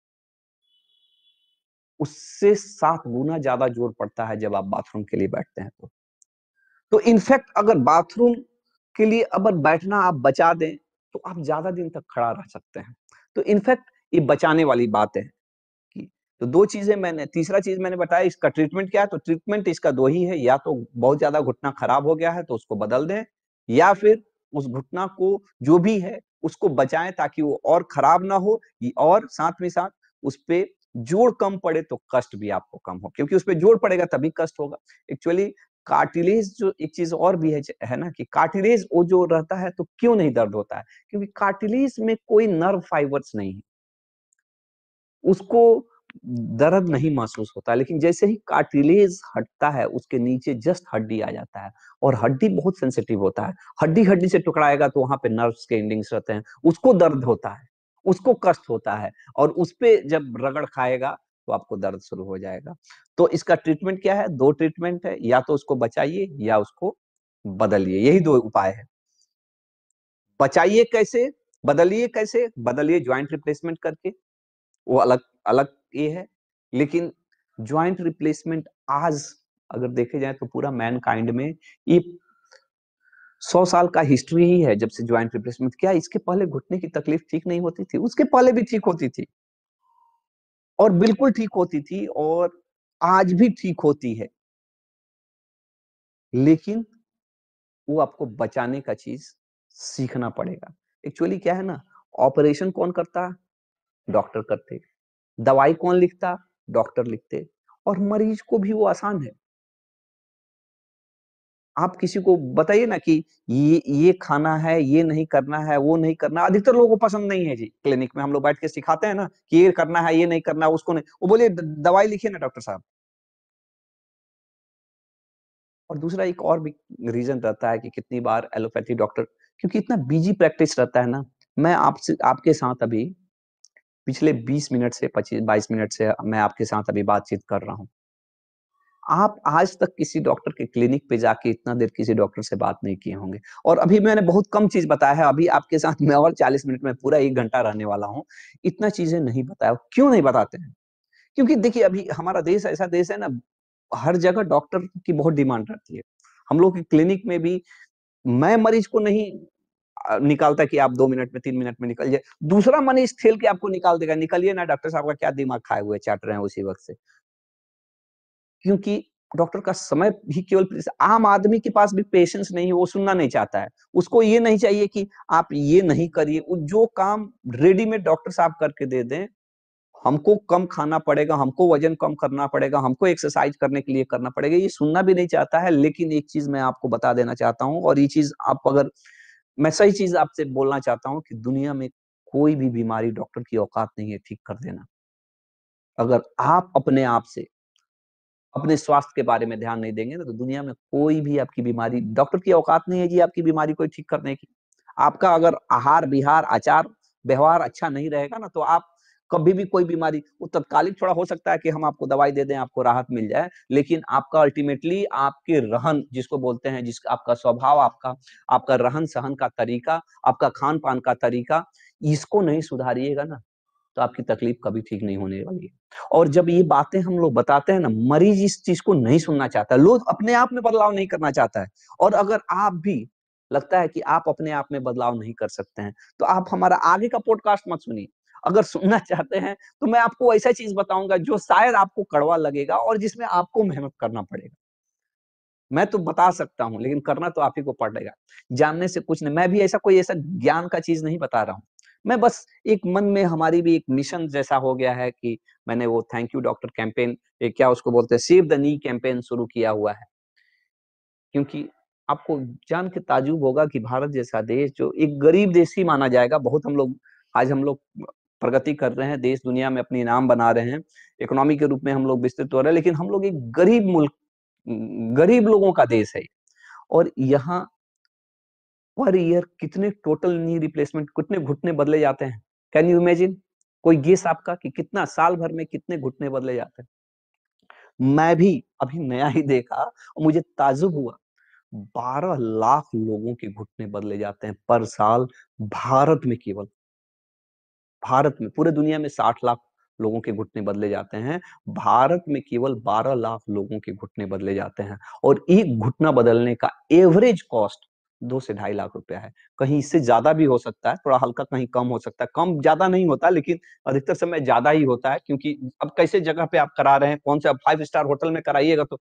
उससे सात गुना ज्यादा जोर पड़ता है जब आप बाथरूम के लिए बैठते हैं तो तो इनफैक्ट अगर बाथरूम के लिए अगर बैठना आप बचा दें तो आप ज्यादा दिन तक खड़ा रह सकते हैं तो इनफैक्ट ये बचाने वाली बात है तो दो चीजें मैंने तीसरा चीज मैंने बताया इसका ट्रीटमेंट क्या है तो ट्रीटमेंट इसका दो ही है या तो बहुत ज्यादा घुटना खराब हो गया है तो उसको बदल दें या फिर उस घुटना को जो भी है उसको बचाएं ताकि वो और खराब ना हो और साथ में साथ उस पर जोड़ कम पड़े तो कष्ट भी आपको कम हो क्योंकि उस पर जोड़ पड़ेगा तभी कष्ट होगा एक्चुअली कार्टिलेज जो एक चीज और भी है है ना कि कार्टिलेज वो जो रहता है तो क्यों नहीं दर्द होता है क्योंकि कार्टिलेज में कोई नर्व फाइबर्स नहीं है उसको दर्द नहीं महसूस होता लेकिन जैसे ही कार्टिलेज हटता है उसके नीचे जस्ट हड्डी आ जाता है और हड्डी बहुत सेंसिटिव होता है हड्डी हड्डी से टुकड़ाएगा तो वहां पे नर्व्स के एंडिंग्स रहते हैं उसको दर्द होता है उसको कष्ट होता है और उस पर जब रगड़ खाएगा तो आपको दर्द शुरू हो जाएगा तो इसका ट्रीटमेंट क्या है दो ट्रीटमेंट है या तो उसको बचाइए या उसको बदलिए यही दो उपाय है बचाइए कैसे बदलिए कैसे बदलिए ज्वाइंट रिप्लेसमेंट करके वो अलग अलग ये है लेकिन ज्वाइंट रिप्लेसमेंट आज अगर देखे जाए तो पूरा मैनकाइंड में ये सौ साल का हिस्ट्री ही है जब से ज्वाइंट रिप्लेसमेंट क्या इसके पहले घुटने की तकलीफ ठीक नहीं होती थी उसके पहले भी ठीक होती थी और बिल्कुल ठीक होती थी और आज भी ठीक होती है लेकिन वो आपको बचाने का चीज सीखना पड़ेगा एक्चुअली क्या है ना ऑपरेशन कौन करता है डॉक्टर करते दवाई कौन लिखता डॉक्टर लिखते और मरीज को भी वो आसान है आप किसी को बताइए ना कि ये ये खाना है ये नहीं करना है वो नहीं करना अधिकतर लोगों को पसंद नहीं है जी क्लिनिक में हम लोग बैठ के सिखाते हैं ना कि ये करना है ये नहीं करना है उसको नहीं वो बोलिए दवाई लिखिए ना डॉक्टर साहब और दूसरा एक और भी रीजन रहता है कि कितनी बार एलोपैथी डॉक्टर क्योंकि इतना बिजी प्रैक्टिस रहता है ना मैं आपसे आपके साथ अभी पिछले 20 मिनट से 25 22 मिनट से मैं आपके साथ अभी बातचीत कर रहा हूं आप आज तक किसी डॉक्टर के क्लिनिक पे जाके इतना देर किसी डॉक्टर से बात नहीं किए होंगे और अभी मैंने बहुत कम चीज बताया है अभी आपके साथ मैं और 40 मिनट में पूरा एक घंटा रहने वाला हूँ इतना चीजें नहीं बताया क्यों नहीं बताते हैं क्योंकि देखिए अभी हमारा देश ऐसा देश है ना हर जगह डॉक्टर की बहुत डिमांड रहती है हम लोग की क्लिनिक में भी मैं मरीज को नहीं निकालता है कि आप दो मिनट में तीन मिनट में निकल जाए दूसरा मन इस खेल के आपको निकाल देगा निकलिए ना डॉक्टर साहब का क्या दिमाग खाए हुए चाट रहे हैं उसी वक्त से क्योंकि डॉक्टर का समय भी केवल आम आदमी के पास भी पेशेंस नहीं है वो सुनना नहीं चाहता है उसको ये नहीं चाहिए कि आप ये नहीं करिए जो काम रेडीमेड डॉक्टर साहब करके दे दें हमको कम खाना पड़ेगा हमको वजन कम करना पड़ेगा हमको एक्सरसाइज करने के लिए करना पड़ेगा ये सुनना भी नहीं चाहता है लेकिन एक चीज मैं आपको बता देना चाहता हूँ और ये चीज आप अगर मैं सही चीज आपसे बोलना चाहता हूँ कि दुनिया में कोई भी बीमारी डॉक्टर की औकात नहीं है ठीक कर देना अगर आप अपने आप से अपने स्वास्थ्य के बारे में ध्यान नहीं देंगे ना तो दुनिया में कोई भी आपकी बीमारी डॉक्टर की औकात नहीं है जी आपकी बीमारी कोई ठीक करने की आपका अगर आहार विहार आचार व्यवहार अच्छा नहीं रहेगा ना तो आप कभी भी कोई बीमारी वो तत्कालिक थोड़ा हो सकता है कि हम आपको दवाई दे दें आपको राहत मिल जाए लेकिन आपका अल्टीमेटली आपके रहन जिसको बोलते हैं जिस आपका स्वभाव आपका आपका रहन सहन का तरीका आपका खान पान का तरीका इसको नहीं सुधारिएगा ना तो आपकी तकलीफ कभी ठीक नहीं होने वाली और जब ये बातें हम लोग बताते हैं ना मरीज इस चीज को नहीं सुनना चाहता लोग अपने आप में बदलाव नहीं करना चाहता है और अगर आप भी लगता है कि आप अपने आप में बदलाव नहीं कर सकते हैं तो आप हमारा आगे का पॉडकास्ट मत सुनिए अगर सुनना चाहते हैं तो मैं आपको ऐसा चीज बताऊंगा जो शायद आपको कड़वा लगेगा और जिसमें आपको मेहनत करना पड़ेगा मैं तो बता सकता हूं लेकिन करना तो आप ही को पड़ेगा जानने से कुछ नहीं मैं भी ऐसा कोई ऐसा ज्ञान का चीज नहीं बता रहा हूँ मैं बस एक मन में हमारी भी एक मिशन जैसा हो गया है कि मैंने वो थैंक यू डॉक्टर कैंपेन क्या उसको बोलते हैं सेव द नी कैंपेन शुरू किया हुआ है क्योंकि आपको जान के ताजुब होगा कि भारत जैसा देश जो एक गरीब देश ही माना जाएगा बहुत हम लोग आज हम लोग प्रगति कर रहे हैं देश दुनिया में अपने नाम बना रहे हैं इकोनॉमी के रूप में हम लोग विस्तृत हो रहे हैं लेकिन हम लोग एक गरीब मुल्क गरीब लोगों का देश है और यहाँ पर ईयर कितने टोटल नी रिप्लेसमेंट कितने घुटने बदले जाते हैं कैन यू इमेजिन कोई गेस आपका कि कितना साल भर में कितने घुटने बदले जाते हैं मैं भी अभी नया ही देखा और मुझे ताजुब हुआ बारह लाख लोगों के घुटने बदले जाते हैं पर साल भारत में केवल भारत में पूरे दुनिया में साठ लाख लोगों के घुटने बदले जाते हैं भारत में केवल बारह लाख लोगों के घुटने बदले जाते हैं और एक घुटना बदलने का एवरेज कॉस्ट दो से ढाई लाख रुपया है कहीं इससे ज्यादा भी हो सकता है थोड़ा हल्का कहीं कम हो सकता है कम ज्यादा नहीं होता लेकिन अधिकतर समय ज्यादा ही होता है क्योंकि अब कैसे जगह पे आप करा रहे हैं कौन से आप फाइव स्टार होटल में कराइएगा तो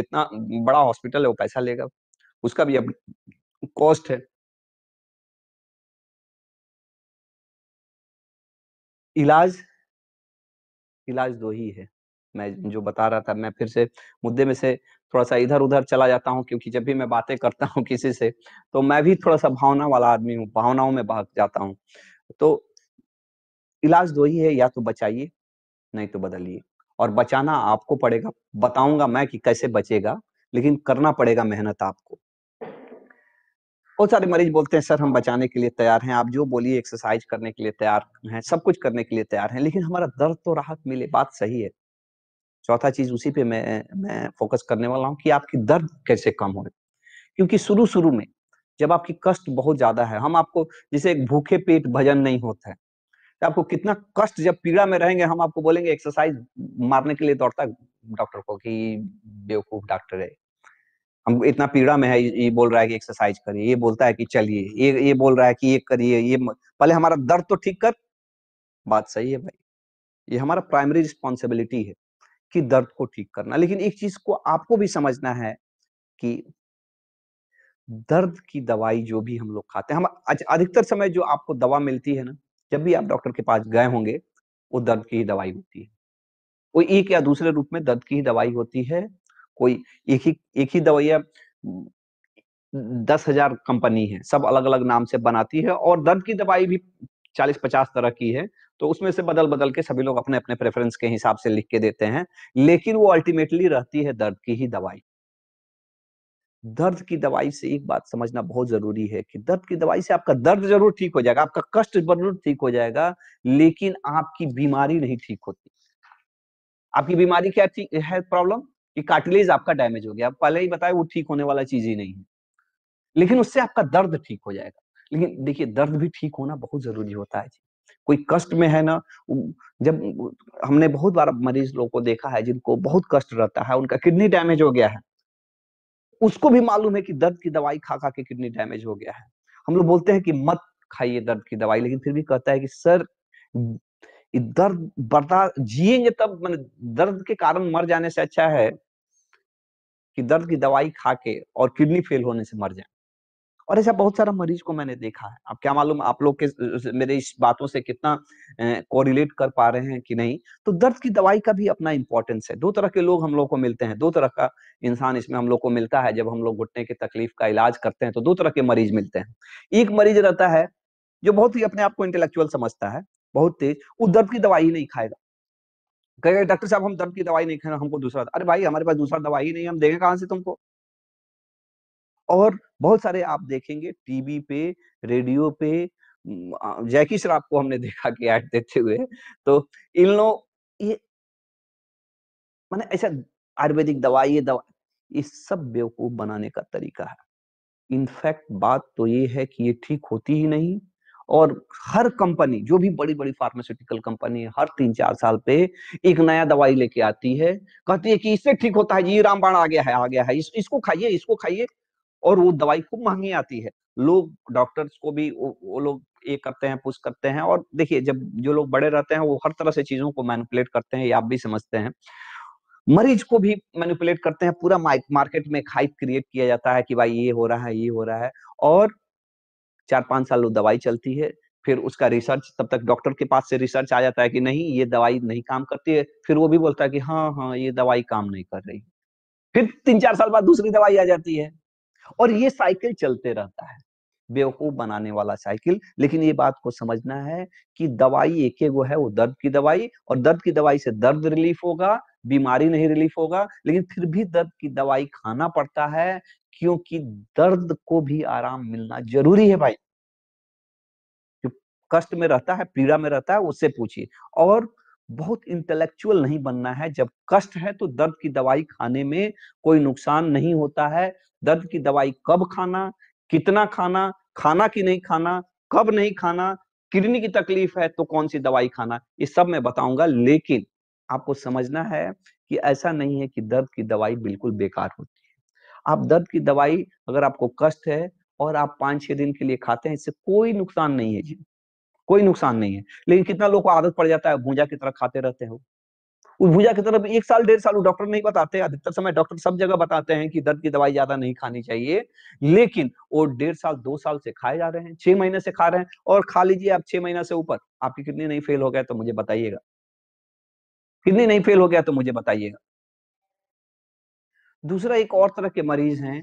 जितना बड़ा हॉस्पिटल है वो पैसा लेगा उसका भी अब कॉस्ट है इलाज इलाज दो ही है मैं जो बता रहा था मैं फिर से मुद्दे में से थोड़ा सा इधर उधर चला जाता हूँ क्योंकि जब भी मैं बातें करता हूँ किसी से तो मैं भी थोड़ा सा भावना वाला आदमी हूँ भावनाओं में भाग जाता हूँ तो इलाज दो ही है या तो बचाइए नहीं तो बदलिए और बचाना आपको पड़ेगा बताऊंगा मैं कि कैसे बचेगा लेकिन करना पड़ेगा मेहनत आपको बहुत सारे मरीज बोलते हैं सर हम बचाने के लिए तैयार हैं आप जो बोलिए एक्सरसाइज करने के लिए तैयार हैं सब कुछ करने के लिए तैयार हैं लेकिन हमारा दर्द तो राहत मिले बात सही है चौथा चीज उसी पे मैं मैं फोकस करने वाला हूँ कि आपकी दर्द कैसे कम हो क्योंकि शुरू शुरू में जब आपकी कष्ट बहुत ज्यादा है हम आपको जैसे एक भूखे पेट भजन नहीं होता है तो आपको कितना कष्ट जब पीड़ा में रहेंगे हम आपको बोलेंगे एक्सरसाइज मारने के लिए दौड़ता डॉक्टर को कि बेवकूफ डॉक्टर है हमको इतना पीड़ा में है ये बोल रहा है कि एक्सरसाइज करिए ये बोलता है कि चलिए ये ये बोल रहा है कि ये करिए ये पहले हमारा दर्द तो ठीक कर बात सही है भाई ये हमारा प्राइमरी रिस्पॉन्सिबिलिटी है कि दर्द को ठीक करना लेकिन एक चीज को आपको भी समझना है कि दर्द की दवाई जो भी हम लोग खाते हैं हम अधिकतर समय जो आपको दवा मिलती है ना जब भी आप डॉक्टर के पास गए होंगे वो दर्द की ही दवाई होती है वो एक या दूसरे रूप में दर्द की ही दवाई होती है कोई एक ही एक ही दवाइया दस हजार कंपनी है सब अलग अलग नाम से बनाती है और दर्द की दवाई भी चालीस पचास तरह की है तो उसमें से बदल बदल के सभी लोग अपने अपने प्रेफरेंस के हिसाब से लिख के देते हैं लेकिन वो अल्टीमेटली रहती है दर्द की ही दवाई दर्द की दवाई से एक बात समझना बहुत जरूरी है कि दर्द की दवाई से आपका दर्द जरूर ठीक हो जाएगा आपका कष्ट जरूर ठीक हो जाएगा लेकिन आपकी बीमारी नहीं ठीक होती आपकी बीमारी क्या है प्रॉब्लम कि कार्टिलेज आपका डैमेज हो गया पहले ही बताया वो ठीक होने वाला चीज ही नहीं है लेकिन उससे आपका दर्द ठीक हो जाएगा लेकिन देखिए दर्द भी ठीक होना बहुत जरूरी होता है कोई कष्ट में है ना जब हमने बहुत बार मरीज लोगों को देखा है जिनको बहुत कष्ट रहता है उनका किडनी डैमेज हो गया है उसको भी मालूम है कि दर्द की दवाई खा खा के किडनी डैमेज हो गया है हम लोग बोलते हैं कि मत खाइए दर्द की दवाई लेकिन फिर भी कहता है कि सर दर्द बर्दाश्त जिएंगे तब मैंने दर्द के कारण मर जाने से अच्छा है कि दर्द की दवाई खा के और किडनी फेल होने से मर जाए और ऐसा बहुत सारा मरीज को मैंने देखा है अब क्या मालूम आप लोग के मेरे इस बातों से कितना कोरिलेट कर पा रहे हैं कि नहीं तो दर्द की दवाई का भी अपना इंपॉर्टेंस है दो तरह के लोग हम लोग को मिलते हैं दो तरह का इंसान इसमें हम लोग को मिलता है जब हम लोग घुटने की तकलीफ का इलाज करते हैं तो दो तरह के मरीज मिलते हैं एक मरीज रहता है जो बहुत ही अपने आप को इंटेलेक्चुअल समझता है बहुत तेज वो दर्द की दवाई ही नहीं खाएगा कहेगा डॉक्टर साहब हम दर्द की दवाई नहीं खाना हमको दूसरा अरे भाई हमारे पास दूसरा दवाई नहीं हम देंगे कहाँ से तुमको और बहुत सारे आप देखेंगे टीवी पे रेडियो पे जैकी श्राफ को हमने <laughs> देखा कि ऐड देते हुए तो इन लोग ये मैंने ऐसा आयुर्वेदिक दवाई ये दवा ये सब बेवकूफ बनाने का तरीका है इनफैक्ट बात तो ये है कि ये ठीक होती ही नहीं और हर कंपनी जो भी बड़ी बड़ी फार्मास्यूटिकल कंपनी है हर तीन चार साल पे एक नया दवाई लेके आती है कहती है कि इससे ठीक होता है ये रामबाण आ गया है आ गया है इस, इसको खाइए इसको खाइए और वो दवाई खूब महंगी आती है लोग डॉक्टर्स को भी वो, वो लोग ये करते हैं पुश करते हैं और देखिए जब जो लोग बड़े रहते हैं वो हर तरह से चीजों को मैनिपुलेट करते हैं ये आप भी समझते हैं मरीज को भी मैनिपुलेट करते हैं पूरा मार्केट में खाइप क्रिएट किया जाता है कि भाई ये हो रहा है ये हो रहा है और चार पांच साल वो दवाई चलती है फिर उसका रिसर्च तब तक डॉक्टर के पास से रिसर्च आ जाता है कि नहीं ये दवाई नहीं काम करती है फिर वो भी बोलता है कि हाँ हाँ ये दवाई काम नहीं कर रही फिर तीन चार साल बाद दूसरी दवाई आ जाती है और ये साइकिल चलते रहता है बेवकूफ बनाने वाला साइकिल लेकिन ये बात को समझना है कि दवाई एक एक वो है वो दर्द की दवाई और दर्द की दवाई से दर्द रिलीफ होगा बीमारी नहीं रिलीफ होगा लेकिन फिर भी दर्द की दवाई खाना पड़ता है क्योंकि दर्द को भी आराम मिलना जरूरी है भाई जो कष्ट में रहता है पीड़ा में रहता है उससे पूछिए और बहुत इंटेलेक्चुअल नहीं बनना है जब कष्ट है तो दर्द की दवाई खाने में कोई नुकसान नहीं होता है दर्द की दवाई कब खाना कितना खाना खाना कि नहीं खाना कब नहीं खाना किडनी की तकलीफ है तो कौन सी दवाई खाना ये सब मैं बताऊंगा लेकिन आपको समझना है कि ऐसा नहीं है कि दर्द की दवाई बिल्कुल बेकार होती आप दर्द की दवाई अगर आपको कष्ट है और आप पाँच छह दिन के लिए खाते हैं इससे कोई नुकसान नहीं है जी कोई नुकसान नहीं है लेकिन कितना लोग को आदत पड़ जाता है भूजा की तरह खाते रहते हो उस भूजा की तरफ एक साल डेढ़ साल वो डॉक्टर नहीं बताते अधिकतर समय डॉक्टर सब जगह बताते हैं कि दर्द की दवाई ज्यादा नहीं खानी चाहिए लेकिन वो डेढ़ साल दो साल से खाए जा रहे हैं छह महीने से खा रहे हैं और खा लीजिए आप छह महीना से ऊपर आपकी किडनी नहीं फेल हो गया तो मुझे बताइएगा किडनी नहीं फेल हो गया तो मुझे बताइएगा दूसरा एक और तरह के मरीज हैं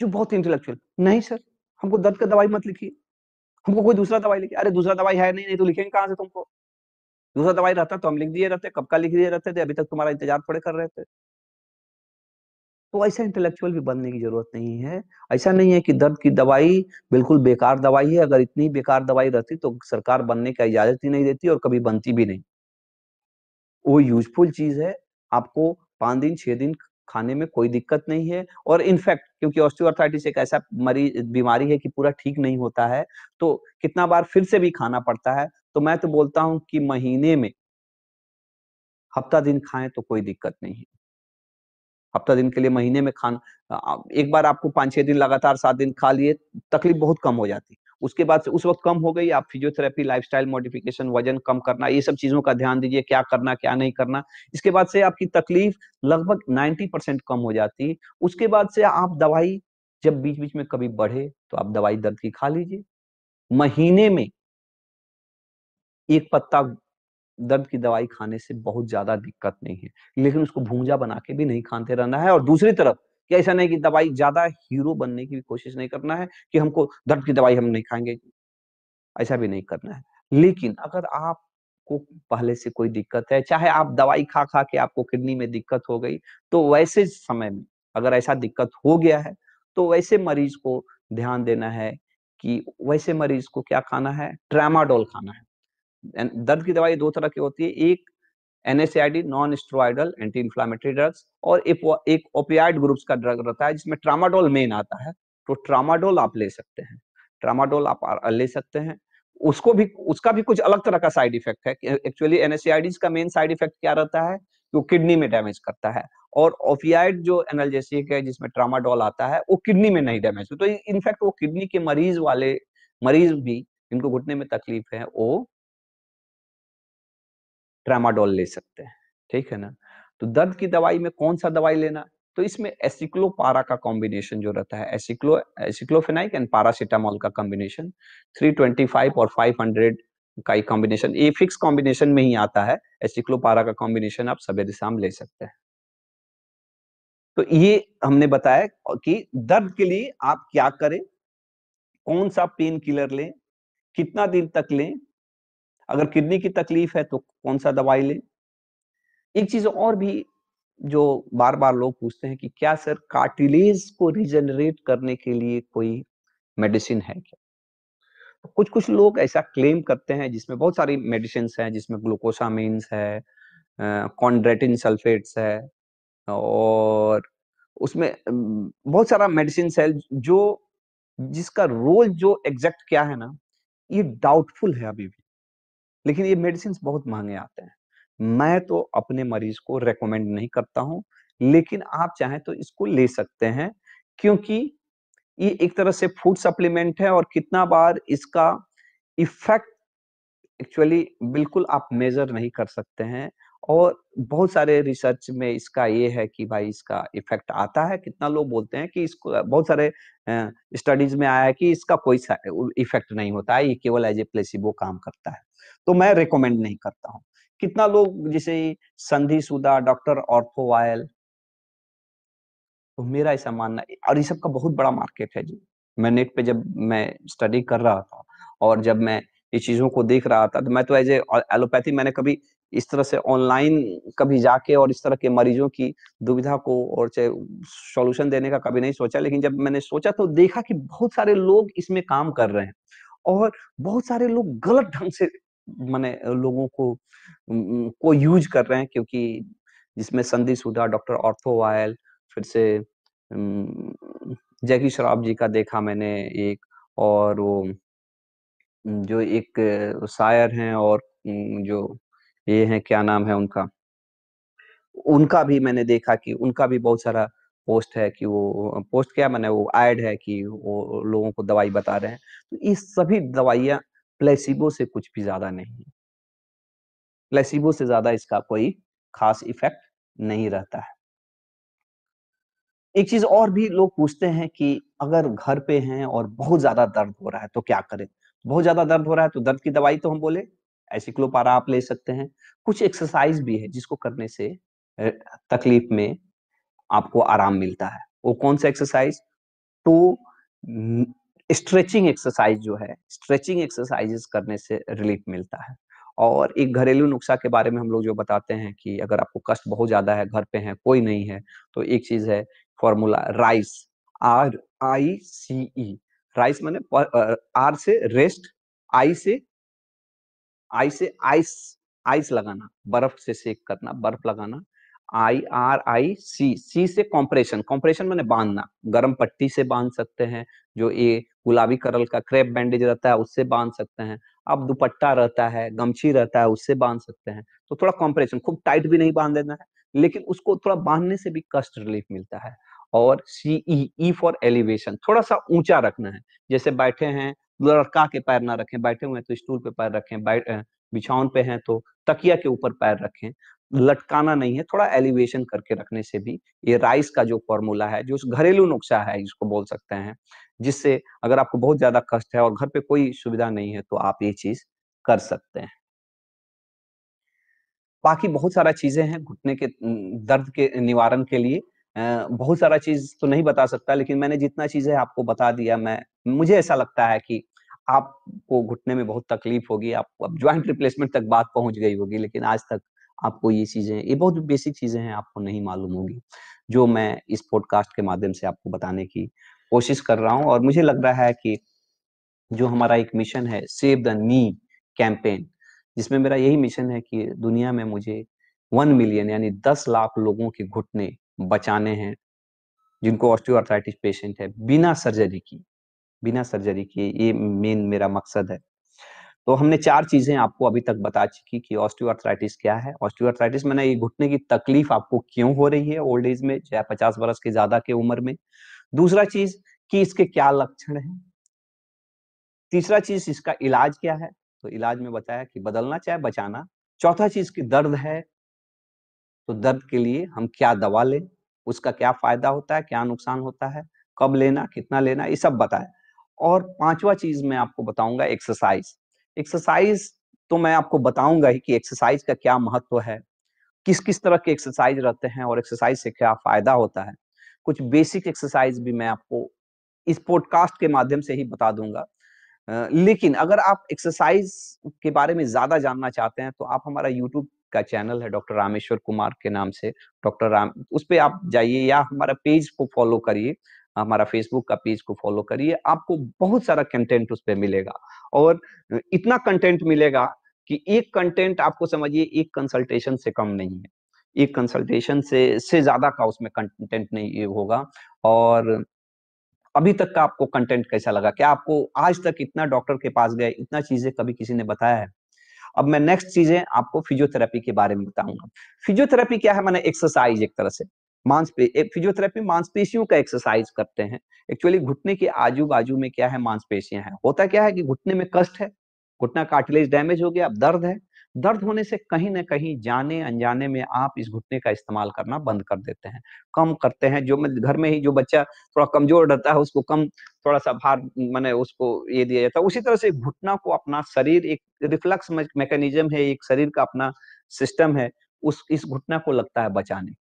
जो बहुत इंटेलेक्चुअल नहीं सर हमको दर्द का दवाई मत लिखिए हमको कोई दूसरा दवाई लिखिए अरे दूसरा दवाई है नहीं नहीं तो लिखेंगे कहाँ से तुमको दूसरा दवाई रहता तो हम लिख दिए रहते कब का लिख दिए रहते थे अभी तक तुम्हारा इंतजार थोड़े कर रहे थे तो ऐसा इंटेलेक्चुअल भी बनने की जरूरत नहीं है ऐसा नहीं है कि दर्द की दवाई बिल्कुल बेकार दवाई है अगर इतनी बेकार दवाई रहती तो सरकार बनने का इजाजत ही नहीं देती और कभी बनती भी नहीं वो यूजफुल चीज है आपको पांच दिन छह दिन खाने में कोई दिक्कत नहीं है और इनफैक्ट क्योंकि ऑस्टियोआर्थराइटिस एक ऐसा मरीज बीमारी है कि पूरा ठीक नहीं होता है तो कितना बार फिर से भी खाना पड़ता है तो मैं तो बोलता हूं कि महीने में हफ्ता दिन खाएं तो कोई दिक्कत नहीं है हफ्ता दिन के लिए महीने में खाना एक बार आपको पाँच छह दिन लगातार सात दिन खा लिए तकलीफ बहुत कम हो जाती उसके बाद से उस वक्त कम हो गई आप फिजियोथेरेपी लाइफ स्टाइल मॉडिफिकेशन वजन कम करना ये सब चीजों का ध्यान दीजिए क्या करना क्या नहीं करना इसके बाद से आपकी तकलीफ लगभग 90 परसेंट कम हो जाती उसके बाद से आप दवाई जब बीच बीच में कभी बढ़े तो आप दवाई दर्द की खा लीजिए महीने में एक पत्ता दर्द की दवाई खाने से बहुत ज्यादा दिक्कत नहीं है लेकिन उसको भूंजा बना के भी नहीं खाते रहना है और दूसरी तरफ कि ऐसा नहीं कि दवाई ज्यादा हीरो बनने की कोशिश नहीं करना है कि हमको दर्द की दवाई हम नहीं खाएंगे ऐसा भी नहीं करना है लेकिन अगर आप को पहले से कोई दिक्कत है चाहे आप दवाई खा खा के आपको किडनी में दिक्कत हो गई तो वैसे समय में अगर ऐसा दिक्कत हो गया है तो वैसे मरीज को ध्यान देना है कि वैसे मरीज को क्या खाना है ट्रामाडोल खाना है दर्द की दवाई दो तरह की होती है एक NSAID non steroidal anti inflammatory drugs और एक ओपियाइड ग्रुप्स का ड्रग रहता है जिसमें ट्रामाडोल मेन आता है तो ट्रामाडोल आप ले सकते हैं ट्रामाडोल आप ले सकते हैं उसको भी उसका भी कुछ अलग तरह का साइड इफेक्ट है एक्चुअली एनएसआईडीज का मेन साइड इफेक्ट क्या रहता है वो किडनी में डैमेज करता है और ओफियाइड जो एनालजेसिक है जिसमें ट्रामाडोल आता है वो किडनी में नहीं डैमेज तो इनफैक्ट वो किडनी के मरीज वाले मरीज भी जिनको घुटने में तकलीफ है वो ट्रामाडोल ले सकते हैं ठीक है ना तो दर्द की दवाई में कौन सा दवाई लेना तो इसमें एसिक्लोपारा का कॉम्बिनेशन जो रहता है एसिक्लो एसिक्लोफेनाइक एंड पारासिटामोल का कॉम्बिनेशन 325 और 500 का ही कॉम्बिनेशन ये फिक्स कॉम्बिनेशन में ही आता है एसिक्लोपारा का कॉम्बिनेशन आप सवेरे शाम ले सकते हैं तो ये हमने बताया कि दर्द के लिए आप क्या करें कौन सा पेन किलर लें कितना दिन तक लें अगर किडनी की तकलीफ है तो कौन सा दवाई लें एक चीज और भी जो बार बार लोग पूछते हैं कि क्या सर कार्टिलेज को रिजनरेट करने के लिए कोई मेडिसिन है क्या तो कुछ कुछ लोग ऐसा क्लेम करते हैं जिसमें बहुत सारी मेडिसिन हैं जिसमें ग्लूकोसामीन है कॉन्ड्रेटिन सल्फेट्स है और उसमें बहुत सारा मेडिसिन है जो जिसका रोल जो एग्जैक्ट क्या है ना ये डाउटफुल है अभी भी लेकिन ये मेडिसिन बहुत महंगे आते हैं मैं तो अपने मरीज को रेकमेंड नहीं करता हूँ लेकिन आप चाहें तो इसको ले सकते हैं क्योंकि ये एक तरह से फूड सप्लीमेंट है और कितना बार इसका इफेक्ट एक्चुअली बिल्कुल आप मेजर नहीं कर सकते हैं और बहुत सारे रिसर्च में इसका ये है कि भाई इसका इफेक्ट आता है कितना लोग बोलते हैं कि इसको बहुत सारे स्टडीज में आया है कि इसका कोई इफेक्ट नहीं होता है ये केवल एज ए प्लेसिबो काम करता है तो मैं रिकमेंड नहीं करता हूं कितना लोग जैसे संधि सुधा डॉक्टर ऑर्थो वायल तो मेरा ऐसा मानना और ये सबका बहुत बड़ा मार्केट है जी मैं नेट पे जब मैं स्टडी कर रहा था और जब मैं ये चीजों को देख रहा था तो मैं तो एज ए एलोपैथी मैंने कभी इस तरह से ऑनलाइन कभी जाके और इस तरह के मरीजों की दुविधा को और चाहे सॉल्यूशन देने का कभी नहीं सोचा लेकिन जब मैंने सोचा तो देखा कि बहुत सारे लोग इसमें काम कर रहे हैं और बहुत सारे लोग गलत ढंग से मैंने लोगों को को यूज कर रहे हैं क्योंकि जिसमें Sandeep Sudha doctor ortho vial फिर से जैकी शराब जी का देखा मैंने एक और वो जो एक शायर हैं और जो ये हैं क्या नाम है उनका उनका भी मैंने देखा कि उनका भी बहुत सारा पोस्ट है कि वो पोस्ट क्या मैंने वो ऐड है कि वो लोगों को दवाई बता रहे हैं तो ये सभी दवाइयाँ प्लेसिबो से कुछ भी ज्यादा नहीं है प्लेसिबो से ज्यादा इसका कोई खास इफेक्ट नहीं रहता है एक चीज और भी लोग पूछते हैं कि अगर घर पे हैं और बहुत ज्यादा दर्द हो रहा है तो क्या करें बहुत ज्यादा दर्द हो रहा है तो दर्द की दवाई तो हम बोले ऐसी क्लोपारा आप ले सकते हैं कुछ एक्सरसाइज भी है जिसको करने से तकलीफ में आपको आराम मिलता है वो कौन सा एक्सरसाइज टू स्ट्रेचिंग एक्सरसाइज जो है स्ट्रेचिंग एक्सरसाइजेस करने से रिलीफ मिलता है और एक घरेलू नुस्खा के बारे में हम लोग जो बताते हैं कि अगर आपको कष्ट बहुत ज्यादा है घर पे है कोई नहीं है तो एक चीज है formula RICE R I C E RICE मैंने आर से रेस्ट आई से आई से आइस आइस लगाना बर्फ से सेक करना बर्फ लगाना आई आर आई सी सी से कॉम्प्रेशन कॉम्प्रेशन मैंने बांधना गर्म पट्टी से बांध सकते हैं जो ये गुलाबी करल का क्रेप बैंडेज रहता है उससे बांध सकते हैं अब दुपट्टा रहता है गमछी रहता है उससे बांध सकते हैं तो थोड़ा कॉम्प्रेशन खूब टाइट भी नहीं बांध देना है लेकिन उसको थोड़ा बांधने से भी कष्ट रिलीफ मिलता है और सीई ई फॉर एलिवेशन थोड़ा सा ऊंचा रखना है जैसे बैठे हैं लड़का के पैर ना रखें बैठे हुए हैं तो स्टूल पे पैर रखें बिछाउन पे हैं तो तकिया के ऊपर पैर रखें लटकाना नहीं है थोड़ा एलिवेशन करके रखने से भी ये राइस का जो फॉर्मूला है जो घरेलू नुस्खा है जिसको बोल सकते हैं जिससे अगर आपको बहुत ज्यादा कष्ट है और घर पे कोई सुविधा नहीं है तो आप ये चीज कर सकते हैं बाकी बहुत सारा चीजें हैं घुटने के दर्द के निवारण के लिए बहुत सारा चीज तो नहीं बता सकता लेकिन मैंने जितना चीजें आपको बता दिया मैं मुझे ऐसा लगता है कि आपको घुटने में बहुत तकलीफ होगी आप अब ज्वाइंट रिप्लेसमेंट तक बात पहुंच गई होगी लेकिन आज तक आपको ये चीजें ये बहुत बेसिक चीजें हैं आपको नहीं मालूम होगी जो मैं इस पॉडकास्ट के माध्यम से आपको बताने की कोशिश कर रहा हूँ और मुझे लग रहा है कि जो हमारा एक मिशन है सेव द नी कैंपेन जिसमें मेरा यही मिशन है कि दुनिया में मुझे वन मिलियन यानी दस लाख लोगों के घुटने बचाने हैं जिनको ऑस्टियोआर्थराइटिस पेशेंट है बिना सर्जरी की बिना सर्जरी की ये मेन मेरा मकसद है तो हमने चार चीजें आपको अभी तक बता चुकी कि ऑस्टियोआर्थराइटिस क्या है ऑस्टियोआर्थराइटिस मैंने ये घुटने की तकलीफ आपको क्यों हो रही है ओल्ड एज में चाहे पचास वर्ष के ज्यादा के उम्र में दूसरा चीज कि इसके क्या लक्षण है तीसरा चीज इसका इलाज क्या है तो इलाज में बताया कि बदलना चाहे बचाना चौथा चीज की दर्द है तो दर्द के लिए हम क्या दवा लें उसका क्या फायदा होता है क्या नुकसान होता है कब लेना कितना लेना ये सब बताया और पांचवा चीज मैं आपको बताऊंगा एक्सरसाइज एक्सरसाइज तो मैं आपको बताऊंगा ही कि एक्सरसाइज का क्या महत्व है किस किस तरह के एक्सरसाइज रहते हैं और एक्सरसाइज से क्या फायदा होता है कुछ बेसिक एक्सरसाइज भी मैं आपको इस पॉडकास्ट के माध्यम से ही बता दूंगा लेकिन अगर आप एक्सरसाइज के बारे में ज्यादा जानना चाहते हैं तो आप हमारा यूट्यूब का चैनल है डॉक्टर रामेश्वर कुमार के नाम से डॉक्टर राम उस पर आप जाइए या हमारा पेज को फॉलो करिए हमारा फेसबुक का पेज को फॉलो करिए आपको बहुत सारा कंटेंट उस पर मिलेगा और इतना कंटेंट मिलेगा कि एक कंटेंट आपको समझिए एक कंसल्टेशन से कम नहीं है एक कंसल्टेशन से से ज्यादा का उसमें कंटेंट नहीं होगा और अभी तक का आपको कंटेंट कैसा लगा क्या आपको आज तक इतना डॉक्टर के पास गए इतना चीजें कभी किसी ने बताया है अब मैं नेक्स्ट चीजें आपको फिजियोथेरेपी के बारे में बताऊंगा फिजियोथेरेपी क्या है मैंने एक्सरसाइज एक तरह से फिजियोथेरेपी मांसपेशियों का एक्सरसाइज करते हैं एक्चुअली घुटने के आजू बाजू में क्या है मांसपेशियां हैं होता क्या है कि घुटने में कष्ट है घुटना कार्टिलेज डैमेज हो गया अब दर्द है दर्द होने से कहीं ना कहीं जाने अनजाने में आप इस घुटने का इस्तेमाल करना बंद कर देते हैं कम करते हैं जो मतलब घर में ही जो बच्चा थोड़ा कमजोर रहता है उसको कम थोड़ा सा भार मैंने उसको ये दिया जाता है उसी तरह से घुटना को अपना शरीर एक रिफ्लक्स मैकेनिज्म है एक शरीर का अपना सिस्टम है उस इस घुटना को लगता है बचाने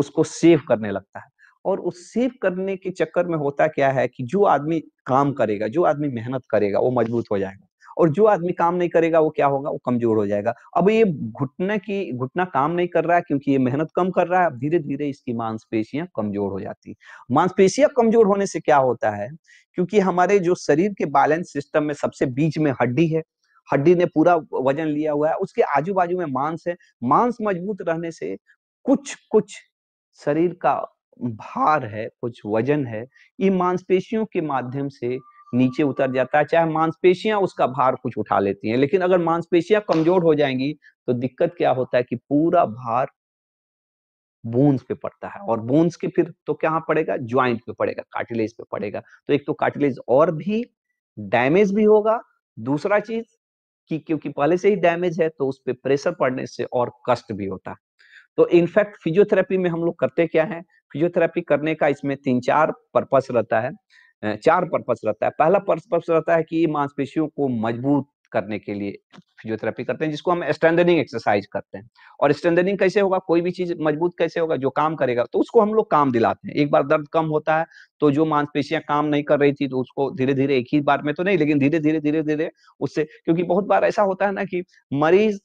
उसको सेव करने लगता है और उस सेव करने के चक्कर में होता क्या है कि जो आदमी काम करेगा जो आदमी मेहनत करेगा वो मजबूत हो जाएगा और जो आदमी काम नहीं करेगा वो क्या होगा वो कमजोर हो जाएगा अब ये घुटने की घुटना काम नहीं कर रहा है क्योंकि ये मेहनत कम कर रहा है धीरे धीरे इसकी मांसपेशियां कमजोर हो जाती मांसपेशियां कमजोर होने से क्या होता है क्योंकि हमारे जो शरीर के बैलेंस सिस्टम में सबसे बीच में हड्डी है हड्डी ने पूरा वजन लिया हुआ है उसके आजू बाजू में मांस है मांस मजबूत रहने से कुछ कुछ शरीर का भार है कुछ वजन है ये मांसपेशियों के माध्यम से नीचे उतर जाता है चाहे मांसपेशियां उसका भार कुछ उठा लेती हैं लेकिन अगर मांसपेशियां कमजोर हो जाएंगी तो दिक्कत क्या होता है कि पूरा भार बोन्स पे पड़ता है और बोन्स के फिर तो क्या पड़ेगा ज्वाइंट पे पड़ेगा कार्टिलेज पे पड़ेगा तो एक तो कार्टिलेज और भी डैमेज भी होगा दूसरा चीज कि क्योंकि पहले से ही डैमेज है तो उस पर प्रेशर पड़ने से और कष्ट भी होता है तो इनफैक्ट फिजियोथेरेपी में हम लोग करते क्या है फिजियोथेरेपी करने का इसमें तीन चार पर्पस रहता है चार पर्पस रहता है पहला पर्पस रहता है कि मांसपेशियों को मजबूत करने के लिए फिजियोथेरेपी करते हैं जिसको हम स्ट्रेंथनिंग एक्सरसाइज करते हैं और स्ट्रेंथनिंग कैसे होगा कोई भी चीज मजबूत कैसे होगा जो काम करेगा तो उसको हम लोग काम दिलाते हैं एक बार दर्द कम होता है तो जो मांसपेशियां काम नहीं कर रही थी तो उसको धीरे धीरे एक ही बार में तो नहीं लेकिन धीरे धीरे धीरे धीरे उससे क्योंकि बहुत बार ऐसा होता है ना कि मरीज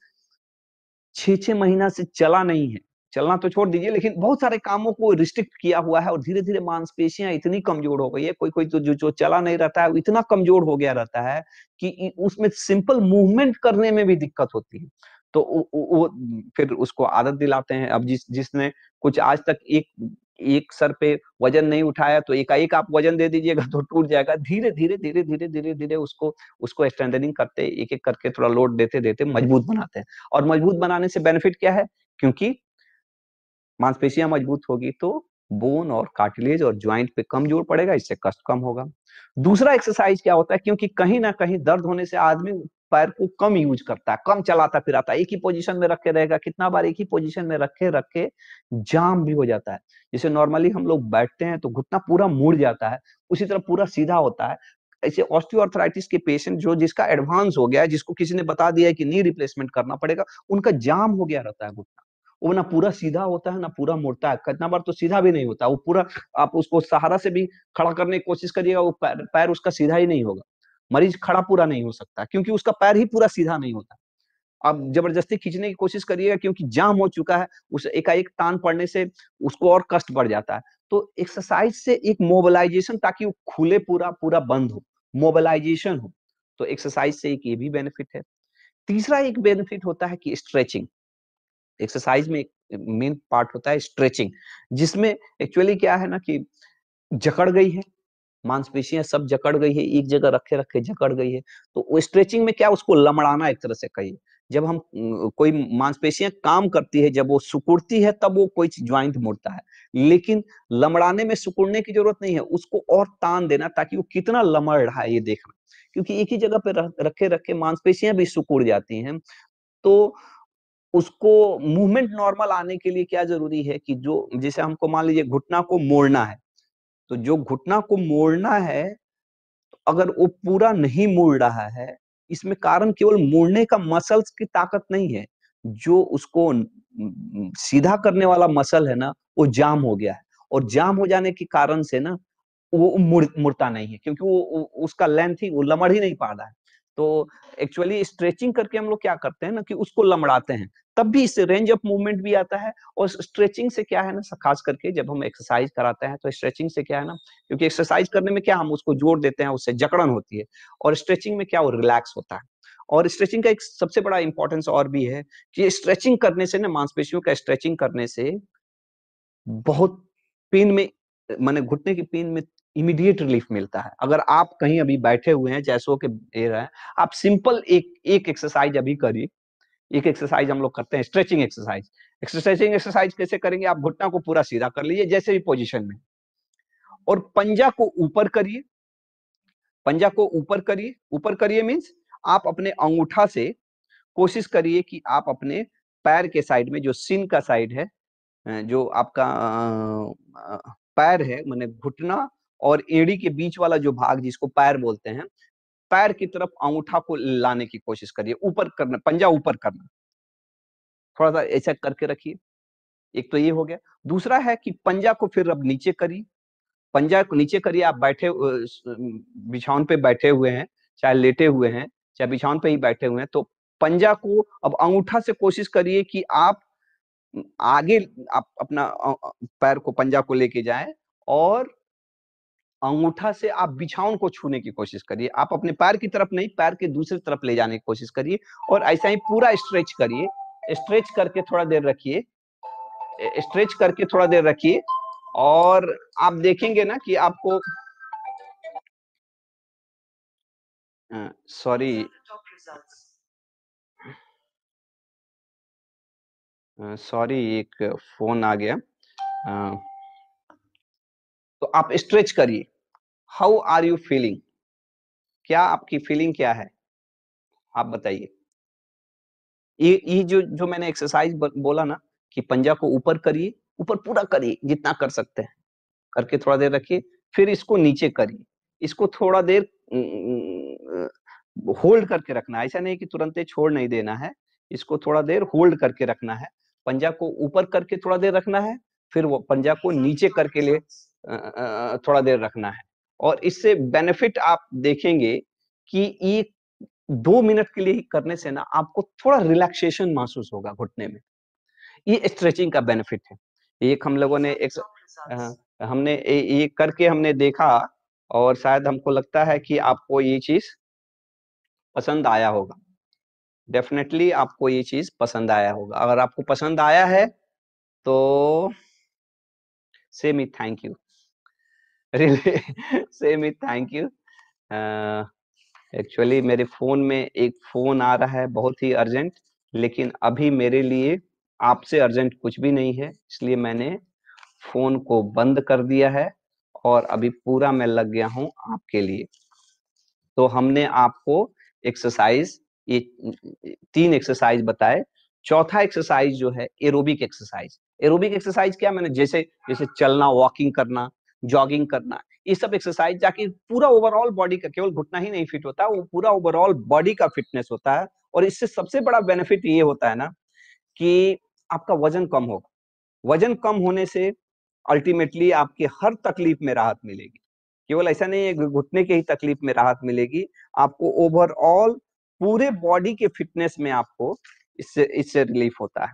छ छः महीना से चला नहीं है चलना तो छोड़ दीजिए लेकिन बहुत सारे कामों को रिस्ट्रिक्ट किया हुआ है और धीरे धीरे मांसपेशियां इतनी कमजोर हो गई है कोई कोई तो जो जो चला नहीं रहता है वो इतना कमजोर हो गया रहता है कि उसमें सिंपल मूवमेंट करने में भी दिक्कत होती है तो वो, वो फिर उसको आदत दिलाते हैं अब जिस जिसने कुछ आज तक एक एक सर पे वजन नहीं उठाया तो एकाएक आप वजन दे दीजिएगा <laughs> तो टूट जाएगा धीरे धीरे धीरे धीरे धीरे धीरे उसको उसको स्ट्रेंथनिंग करते एक एक करके थोड़ा लोड देते देते मजबूत बनाते हैं और मजबूत बनाने से बेनिफिट क्या है क्योंकि मांसपेशियां मजबूत होगी तो बोन और कार्टिलेज और ज्वाइंट पे कम जोर पड़ेगा इससे कष्ट कम होगा दूसरा एक्सरसाइज क्या होता है क्योंकि कहीं ना कहीं दर्द होने से आदमी पैर को कम यूज करता है कम चलाता फिराता है एक ही पोजीशन में रख के रहेगा कितना बार एक ही पोजीशन में रखे रखे जाम भी हो जाता है जैसे नॉर्मली हम लोग बैठते हैं तो घुटना पूरा मुड़ जाता है उसी तरह पूरा सीधा होता है ऐसे ऑस्टियोआर्थराइटिस के पेशेंट जो जिसका एडवांस हो गया है जिसको किसी ने बता दिया है कि नी रिप्लेसमेंट करना पड़ेगा उनका जाम हो गया रहता है घुटना वो ना पूरा सीधा होता है ना पूरा मुड़ता है कितना बार तो सीधा भी नहीं होता वो पूरा आप उसको सहारा से भी खड़ा करने की कोशिश करिएगा वो पैर, पैर उसका सीधा ही नहीं होगा मरीज खड़ा पूरा नहीं हो सकता क्योंकि उसका पैर ही पूरा सीधा नहीं होता अब जबरदस्ती खींचने की कोशिश करिएगा क्योंकि जाम हो चुका है उस एकाएक तान पड़ने से उसको और कष्ट बढ़ जाता है तो एक्सरसाइज से एक मोबिलाइजेशन ताकि वो खुले पूरा पूरा बंद हो मोबिलाइजेशन हो तो एक्सरसाइज से एक ये भी बेनिफिट है तीसरा एक बेनिफिट होता है कि स्ट्रेचिंग एक्सरसाइज में मेन पार्ट होता है स्ट्रेचिंग जिसमें एक्चुअली क्या है ना कि जकड़ गई है मांसपेशियां सब जकड़ गई है एक जगह रखे रखे जकड़ गई है तो स्ट्रेचिंग में क्या उसको लमड़ाना एक तरह से कहिए जब हम कोई मांसपेशियां काम करती है जब वो सुकुड़ती है तब वो कोई ज्वाइंट मुड़ता है लेकिन लमड़ाने में सुकुड़ने की जरूरत नहीं है उसको और तान देना ताकि वो कितना लमड़ रहा है ये देखना क्योंकि एक ही जगह पे रखे रखे मांसपेशियां भी सुकुड़ जाती हैं तो उसको मूवमेंट नॉर्मल आने के लिए क्या जरूरी है कि जो जैसे हमको मान लीजिए घुटना को मोड़ना है तो जो घुटना को मोड़ना है तो अगर वो पूरा नहीं मोड़ रहा है इसमें कारण केवल मोड़ने का मसल्स की ताकत नहीं है जो उसको सीधा करने वाला मसल है ना वो जाम हो गया है और जाम हो जाने के कारण से ना वो मुड़ मुड़ता नहीं है क्योंकि वो उसका लेंथ ही वो लमड़ ही नहीं पा रहा है तो एक्चुअली स्ट्रेचिंग करके हम लोग क्या करते हैं ना कि उसको लमड़ाते हैं तब भी इससे रेंज ऑफ मूवमेंट भी आता है और स्ट्रेचिंग से क्या है ना खास करके जब हम एक्सरसाइज कराते हैं तो स्ट्रेचिंग से क्या है ना क्योंकि एक्सरसाइज करने में क्या हम उसको जोड़ देते हैं उससे जकड़न होती है और स्ट्रेचिंग में क्या वो रिलैक्स होता है और स्ट्रेचिंग का एक सबसे बड़ा इंपॉर्टेंस और भी है कि स्ट्रेचिंग करने से ना मांसपेशियों का स्ट्रेचिंग करने से बहुत पेन में मैंने घुटने की पेन में इमीडिएट रिलीफ मिलता है अगर आप कहीं अभी बैठे हुए हैं जैसो के रहे हैं आप सिंपल एक एक एक्सरसाइज अभी करिए एक एक्सरसाइज हम लोग करते हैं स्ट्रेचिंग एक्सरसाइज स्ट्रेचिंग एक्सरसाइज कैसे करेंगे आप घुटना को पूरा सीधा कर लीजिए जैसे भी पोजिशन में और पंजा को ऊपर करिए पंजा को ऊपर करिए ऊपर करिए मीन्स आप अपने अंगूठा से कोशिश करिए कि आप अपने पैर के साइड में जो सिन का साइड है जो आपका पैर है मैंने घुटना और एड़ी के बीच वाला जो भाग जिसको पैर बोलते हैं पैर की तरफ अंगूठा को लाने की कोशिश करिए ऊपर करना पंजा ऊपर करना थोड़ा सा ऐसा करके रखिए एक तो ये हो गया दूसरा है कि पंजा को फिर अब नीचे करिए पंजा को नीचे करिए आप बैठे बिछावन पे बैठे हुए हैं चाहे लेटे हुए हैं चाहे बिछावन पे ही बैठे हुए हैं तो पंजा को अब अंगूठा से कोशिश करिए कि आप आगे आप अपना पैर को पंजा को लेके जाए और अंगूठा से आप बिछावन को छूने की कोशिश करिए आप अपने पैर की तरफ नहीं पैर के दूसरे तरफ ले जाने की कोशिश करिए और ऐसा ही पूरा स्ट्रेच करिए स्ट्रेच करके थोड़ा देर रखिए स्ट्रेच करके थोड़ा देर रखिए और आप देखेंगे ना कि आपको सॉरी सॉरी एक फोन आ गया आ, तो आप स्ट्रेच करिए हाउ आर यू फीलिंग क्या आपकी फीलिंग क्या है आप बताइए ये ये जो जो मैंने एक्सरसाइज बोला ना कि पंजा को ऊपर करिए ऊपर पूरा करिए जितना कर सकते हैं करके थोड़ा देर रखिए फिर इसको नीचे करिए इसको थोड़ा देर होल्ड करके रखना है ऐसा नहीं कि तुरंत छोड़ नहीं देना है इसको थोड़ा देर होल्ड करके रखना है पंजा को ऊपर करके थोड़ा देर रखना है फिर वो पंजा को नीचे करके लिए थोड़ा देर रखना है और इससे बेनिफिट आप देखेंगे कि ये दो मिनट के लिए ही करने से ना आपको थोड़ा रिलैक्सेशन महसूस होगा घुटने में ये स्ट्रेचिंग का बेनिफिट है एक हम लोगों ने एक हमने ये करके हमने देखा और शायद हमको लगता है कि आपको ये चीज पसंद आया होगा डेफिनेटली आपको ये चीज पसंद आया होगा अगर आपको पसंद आया है तो सेमी थैंक यू रिले सेम ही थैंक यू एक्चुअली मेरे फोन में एक फोन आ रहा है बहुत ही अर्जेंट लेकिन अभी मेरे लिए आपसे अर्जेंट कुछ भी नहीं है इसलिए मैंने फोन को बंद कर दिया है और अभी पूरा मैं लग गया हूं आपके लिए तो हमने आपको एक्सरसाइज ये तीन एक्सरसाइज बताए चौथा एक्सरसाइज जो है एरोबिक एक्सरसाइज एरोबिक एक्सरसाइज क्या मैंने जैसे जैसे चलना वॉकिंग करना जॉगिंग करना ये सब एक्सरसाइज जाके पूरा ओवरऑल बॉडी का केवल घुटना ही नहीं फिट होता वो पूरा ओवरऑल बॉडी का फिटनेस होता है और इससे सबसे बड़ा बेनिफिट ये होता है ना कि आपका वजन कम होगा वजन कम होने से अल्टीमेटली आपके हर तकलीफ में राहत मिलेगी केवल ऐसा नहीं है घुटने के ही तकलीफ में राहत मिलेगी आपको ओवरऑल पूरे बॉडी के फिटनेस में आपको इससे इससे रिलीफ होता है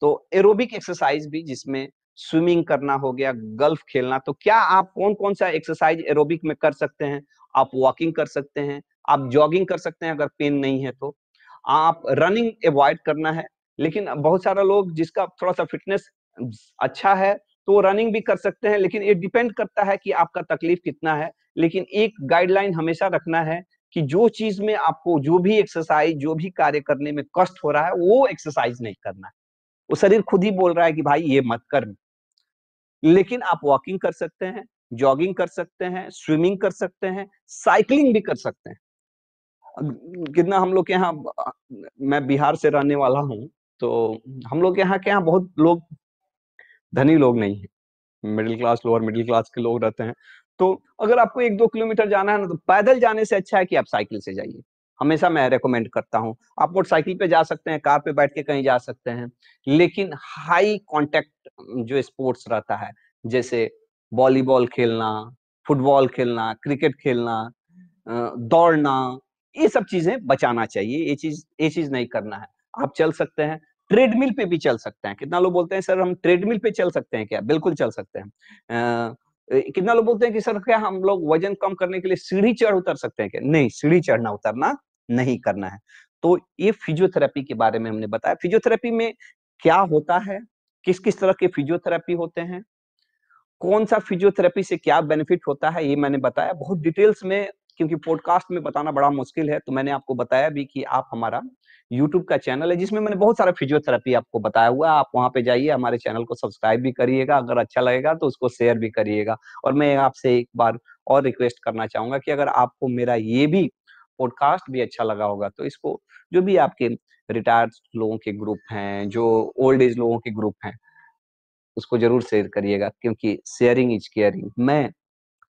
तो एरोबिक एक्सरसाइज भी जिसमें स्विमिंग करना हो गया गल्फ खेलना तो क्या आप कौन कौन सा एक्सरसाइज एरोबिक में कर सकते हैं आप वॉकिंग कर सकते हैं आप जॉगिंग कर सकते हैं अगर पेन नहीं है तो आप रनिंग अवॉइड करना है लेकिन बहुत सारा लोग जिसका थोड़ा सा फिटनेस अच्छा है तो रनिंग भी कर सकते हैं लेकिन ये डिपेंड करता है कि आपका तकलीफ कितना है लेकिन एक गाइडलाइन हमेशा रखना है कि जो चीज में आपको जो भी एक्सरसाइज जो भी कार्य करने में कष्ट हो रहा है वो एक्सरसाइज नहीं करना है वो शरीर खुद ही बोल रहा है कि भाई ये मत कर लेकिन आप वॉकिंग कर सकते हैं जॉगिंग कर सकते हैं स्विमिंग कर सकते हैं साइकिलिंग भी कर सकते हैं कितना हम लोग के यहाँ मैं बिहार से रहने वाला हूँ तो हम लोग के यहाँ के यहाँ बहुत लोग धनी लोग नहीं है middle class lower middle class के लोग रहते हैं तो अगर आपको एक दो किलोमीटर जाना है ना तो पैदल जाने से अच्छा है कि आप साइकिल से जाइए हमेशा मैं रेकमेंड करता हूँ आप मोटरसाइकिल पे जा सकते हैं कार पे बैठ के कहीं जा सकते हैं लेकिन हाई कांटेक्ट जो स्पोर्ट्स रहता है जैसे वॉलीबॉल खेलना फुटबॉल खेलना क्रिकेट खेलना दौड़ना ये सब चीजें बचाना चाहिए ये चीज ये चीज नहीं करना है आप चल सकते हैं ट्रेडमिल पे भी चल सकते हैं कितना लोग बोलते हैं सर हम ट्रेडमिल पे चल सकते हैं क्या बिल्कुल चल सकते हैं कितना लोग बोलते हैं कि सर क्या हम लोग वजन कम करने के लिए सीढ़ी चढ़ उतर सकते हैं क्या नहीं सीढ़ी चढ़ना उतरना नहीं करना है तो ये फिजियोथेरेपी के बारे में हमने बताया फिजियोथेरेपी में क्या होता है किस किस तरह के फिजियोथेरेपी होते हैं कौन सा फिजियोथेरेपी से क्या बेनिफिट होता है ये मैंने बताया बहुत डिटेल्स में क्योंकि पॉडकास्ट में बताना बड़ा मुश्किल है तो मैंने आपको बताया भी कि आप हमारा यूट्यूब का चैनल है जिसमें मैंने बहुत सारा फिजियोथेरेपी आपको बताया हुआ है आप वहाँ पे जाइए हमारे चैनल को सब्सक्राइब भी करिएगा अगर अच्छा लगेगा तो उसको शेयर भी करिएगा और मैं आपसे एक बार और रिक्वेस्ट करना चाहूंगा कि अगर आपको मेरा ये भी पॉडकास्ट भी अच्छा लगा होगा तो इसको जो भी आपके रिटायर्ड लोगों के ग्रुप हैं जो ओल्ड एज लोगों के ग्रुप हैं उसको जरूर शेयर करिएगा क्योंकि शेयरिंग इज केयरिंग मैं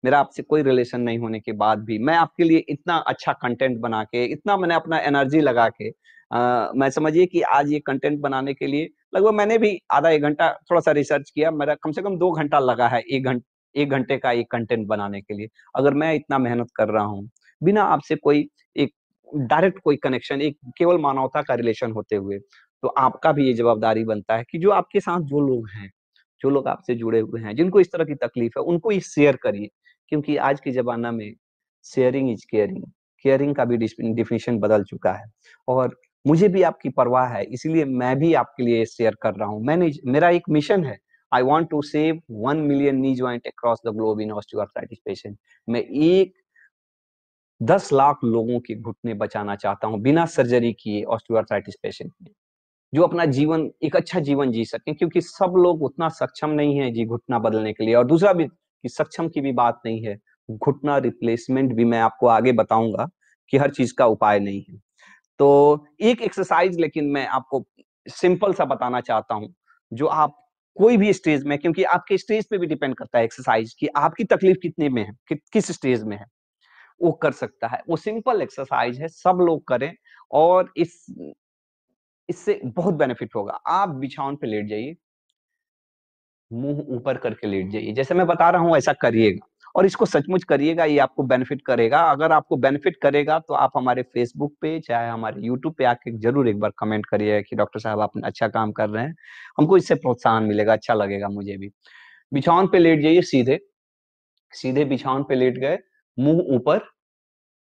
मेरा आपसे कोई रिलेशन नहीं होने के बाद भी मैं आपके लिए इतना अच्छा कंटेंट बना के इतना मैंने अपना एनर्जी लगा के आ, मैं समझिए कि आज ये कंटेंट बनाने के लिए लगभग मैंने भी आधा एक घंटा थोड़ा सा रिसर्च किया मेरा कम से कम दो घंटा लगा है एक घंटे एक घंटे का एक कंटेंट बनाने के लिए अगर मैं इतना मेहनत कर रहा हूँ बिना आपसे कोई एक डायरेक्ट कोई कनेक्शन एक केवल मानवता का रिलेशन होते हुए तो आपका भी ये जवाबदारी बनता है कि जो आपके साथ जो लोग हैं जो लोग आपसे जुड़े हुए हैं जिनको इस तरह की तकलीफ है उनको ये शेयर करिए क्योंकि आज के जमाना में शेयरिंग इज केयरिंग केयरिंग का भी डिफिनेशन बदल चुका है और मुझे भी आपकी परवाह है इसलिए मैं भी आपके लिए शेयर कर रहा हूँ मैंने मेरा एक मिशन है I want to save one million knee joint across the globe in osteoarthritis patient मैं एक दस लाख लोगों के घुटने बचाना चाहता हूँ बिना सर्जरी किए ऑस्टियोआर्थराइटिस पेशेंट में जो अपना जीवन एक अच्छा जीवन जी सकें क्योंकि सब लोग उतना सक्षम नहीं है जी घुटना बदलने के लिए और दूसरा भी कि सक्षम की भी बात नहीं है घुटना रिप्लेसमेंट भी मैं आपको आगे बताऊंगा कि हर चीज का उपाय नहीं है तो एक एक्सरसाइज लेकिन मैं आपको सिंपल सा बताना चाहता हूँ जो आप कोई भी स्टेज में क्योंकि आपके स्टेज पे भी डिपेंड करता है एक्सरसाइज कि आपकी तकलीफ कितने में है कि, किस स्टेज में है वो कर सकता है वो सिंपल एक्सरसाइज है सब लोग करें और इस इससे बहुत बेनिफिट होगा आप बिछावन पे लेट जाइए मुंह ऊपर करके लेट जाइए जैसे मैं बता रहा हूं ऐसा करिएगा और इसको सचमुच करिएगा ये आपको बेनिफिट करेगा अगर आपको बेनिफिट करेगा तो आप हमारे फेसबुक पे चाहे हमारे यूट्यूब पे आके जरूर एक बार कमेंट करिएगा कि डॉक्टर साहब आप अच्छा काम कर रहे हैं हमको इससे प्रोत्साहन मिलेगा अच्छा लगेगा मुझे भी बिछावन पे लेट जाइए सीधे सीधे बिछावन पे लेट गए मुंह ऊपर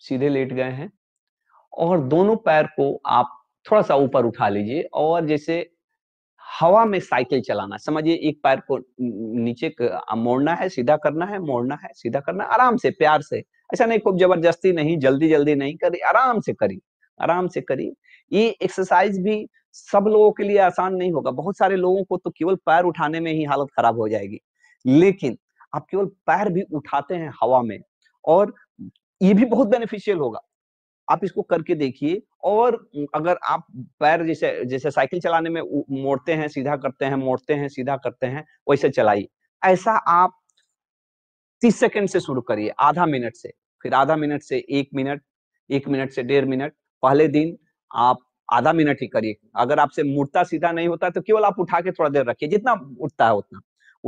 सीधे लेट गए हैं और दोनों पैर को आप थोड़ा सा ऊपर उठा लीजिए और जैसे हवा में साइकिल चलाना समझिए एक पैर को नीचे मोड़ना है सीधा करना है मोड़ना है सीधा करना आराम से प्यार से ऐसा नहीं खूब जबरदस्ती नहीं जल्दी जल्दी नहीं करी आराम से करी आराम से करी ये एक्सरसाइज भी सब लोगों के लिए आसान नहीं होगा बहुत सारे लोगों को तो केवल पैर उठाने में ही हालत खराब हो जाएगी लेकिन आप केवल पैर भी उठाते हैं हवा में और ये भी बहुत बेनिफिशियल होगा आप इसको करके देखिए और अगर आप पैर जैसे जैसे साइकिल चलाने में मोड़ते हैं सीधा करते हैं मोड़ते हैं सीधा करते हैं वैसे चलाइए ऐसा आप तीस सेकंड से शुरू करिए आधा मिनट से फिर आधा मिनट से एक मिनट एक मिनट से डेढ़ मिनट पहले दिन आप आधा मिनट ही करिए अगर आपसे मुड़ता सीधा नहीं होता तो केवल आप उठा के थोड़ा देर रखिए जितना उठता है उतना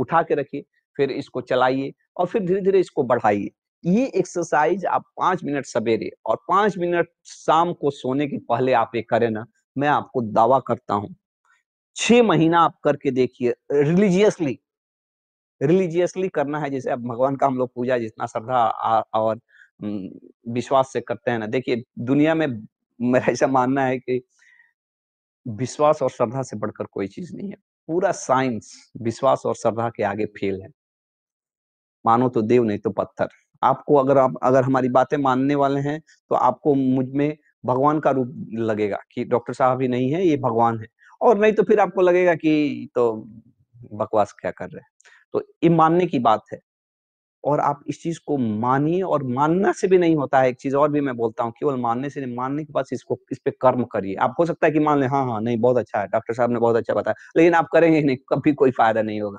उठा के रखिए फिर इसको चलाइए और फिर धीरे धीरे इसको बढ़ाइए ये एक्सरसाइज आप पांच मिनट सवेरे और पांच मिनट शाम को सोने के पहले आप ये करें ना मैं आपको दावा करता हूं छह महीना आप करके देखिए रिलीजियसली रिलीजियसली करना है जैसे अब भगवान का हम लोग पूजा जितना श्रद्धा और विश्वास से करते हैं ना देखिए दुनिया में मेरा ऐसा मानना है कि विश्वास और श्रद्धा से बढ़कर कोई चीज नहीं है पूरा साइंस विश्वास और श्रद्धा के आगे फेल है मानो तो देव नहीं तो पत्थर आपको अगर आप अगर हमारी बातें मानने वाले हैं तो आपको मुझ में भगवान का रूप लगेगा कि डॉक्टर साहब ही नहीं है ये भगवान है और नहीं तो फिर आपको लगेगा कि तो बकवास क्या कर रहे हैं तो ये मानने की बात है और आप इस चीज को मानिए और मानना से भी नहीं होता है एक चीज और भी मैं बोलता हूँ केवल मानने से नहीं मानने के बाद इसको इस पे कर्म करिए आप हो सकता है कि मान ले हाँ हाँ नहीं बहुत अच्छा है डॉक्टर साहब ने बहुत अच्छा बताया लेकिन आप करेंगे नहीं कभी कोई फायदा नहीं होगा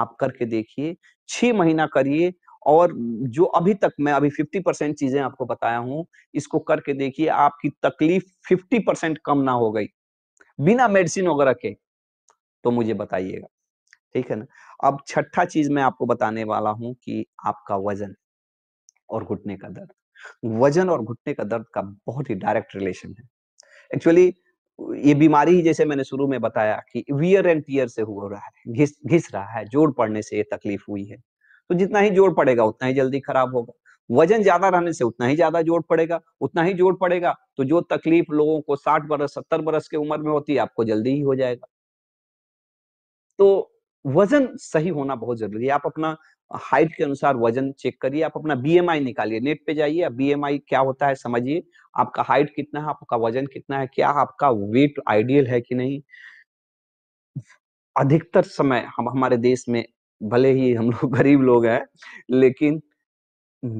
आप करके देखिए छह महीना करिए और जो अभी तक मैं अभी 50 परसेंट चीजें आपको बताया हूं इसको करके देखिए आपकी तकलीफ 50 परसेंट कम ना हो गई बिना मेडिसिन वगैरह के तो मुझे बताइएगा ठीक है ना अब छठा चीज मैं आपको बताने वाला हूं कि आपका वजन और घुटने का दर्द वजन और घुटने का दर्द का बहुत ही डायरेक्ट रिलेशन है एक्चुअली ये बीमारी ही जैसे मैंने शुरू में बताया कि वियर एंड टीयर से हो रहा है घिस घिस रहा है जोड़ पड़ने से ये तकलीफ हुई है तो जितना ही जोड़ पड़ेगा उतना ही जल्दी खराब होगा वजन ज्यादा रहने से उतना ही ज्यादा जोड़ पड़ेगा उतना ही जोड़ पड़ेगा तो जो तकलीफ लोगों को साठ बरस सत्तर बरस के उम्र में होती है आपको जल्दी ही हो जाएगा तो वजन सही होना बहुत जरूरी है आप अपना हाइट के अनुसार वजन चेक करिए आप अपना बीएमआई निकालिए नेट पे जाइए बीएमआई क्या होता है समझिए आपका हाइट कितना है आपका वजन कितना है क्या आपका वेट आइडियल है कि नहीं अधिकतर समय हम हमारे देश में भले ही हम लोग <laughs> गरीब लोग हैं लेकिन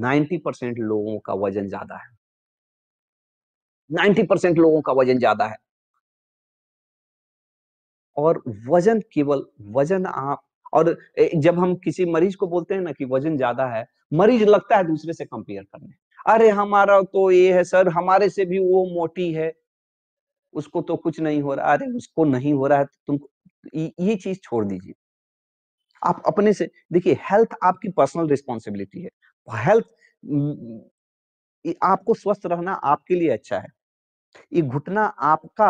90 परसेंट लोगों का वजन ज्यादा है 90 परसेंट लोगों का वजन ज्यादा है और वजन केवल वजन आप और जब हम किसी मरीज को बोलते हैं ना कि वजन ज्यादा है मरीज लगता है दूसरे से कंपेयर करने अरे हमारा तो ये है सर हमारे से भी वो मोटी है उसको तो कुछ नहीं हो रहा अरे उसको नहीं हो रहा है तो तुम ये चीज छोड़ दीजिए आप अपने से देखिए हेल्थ आपकी पर्सनल रिस्पॉन्सिबिलिटी है हेल्थ आपको स्वस्थ रहना आपके लिए अच्छा है ये घुटना आपका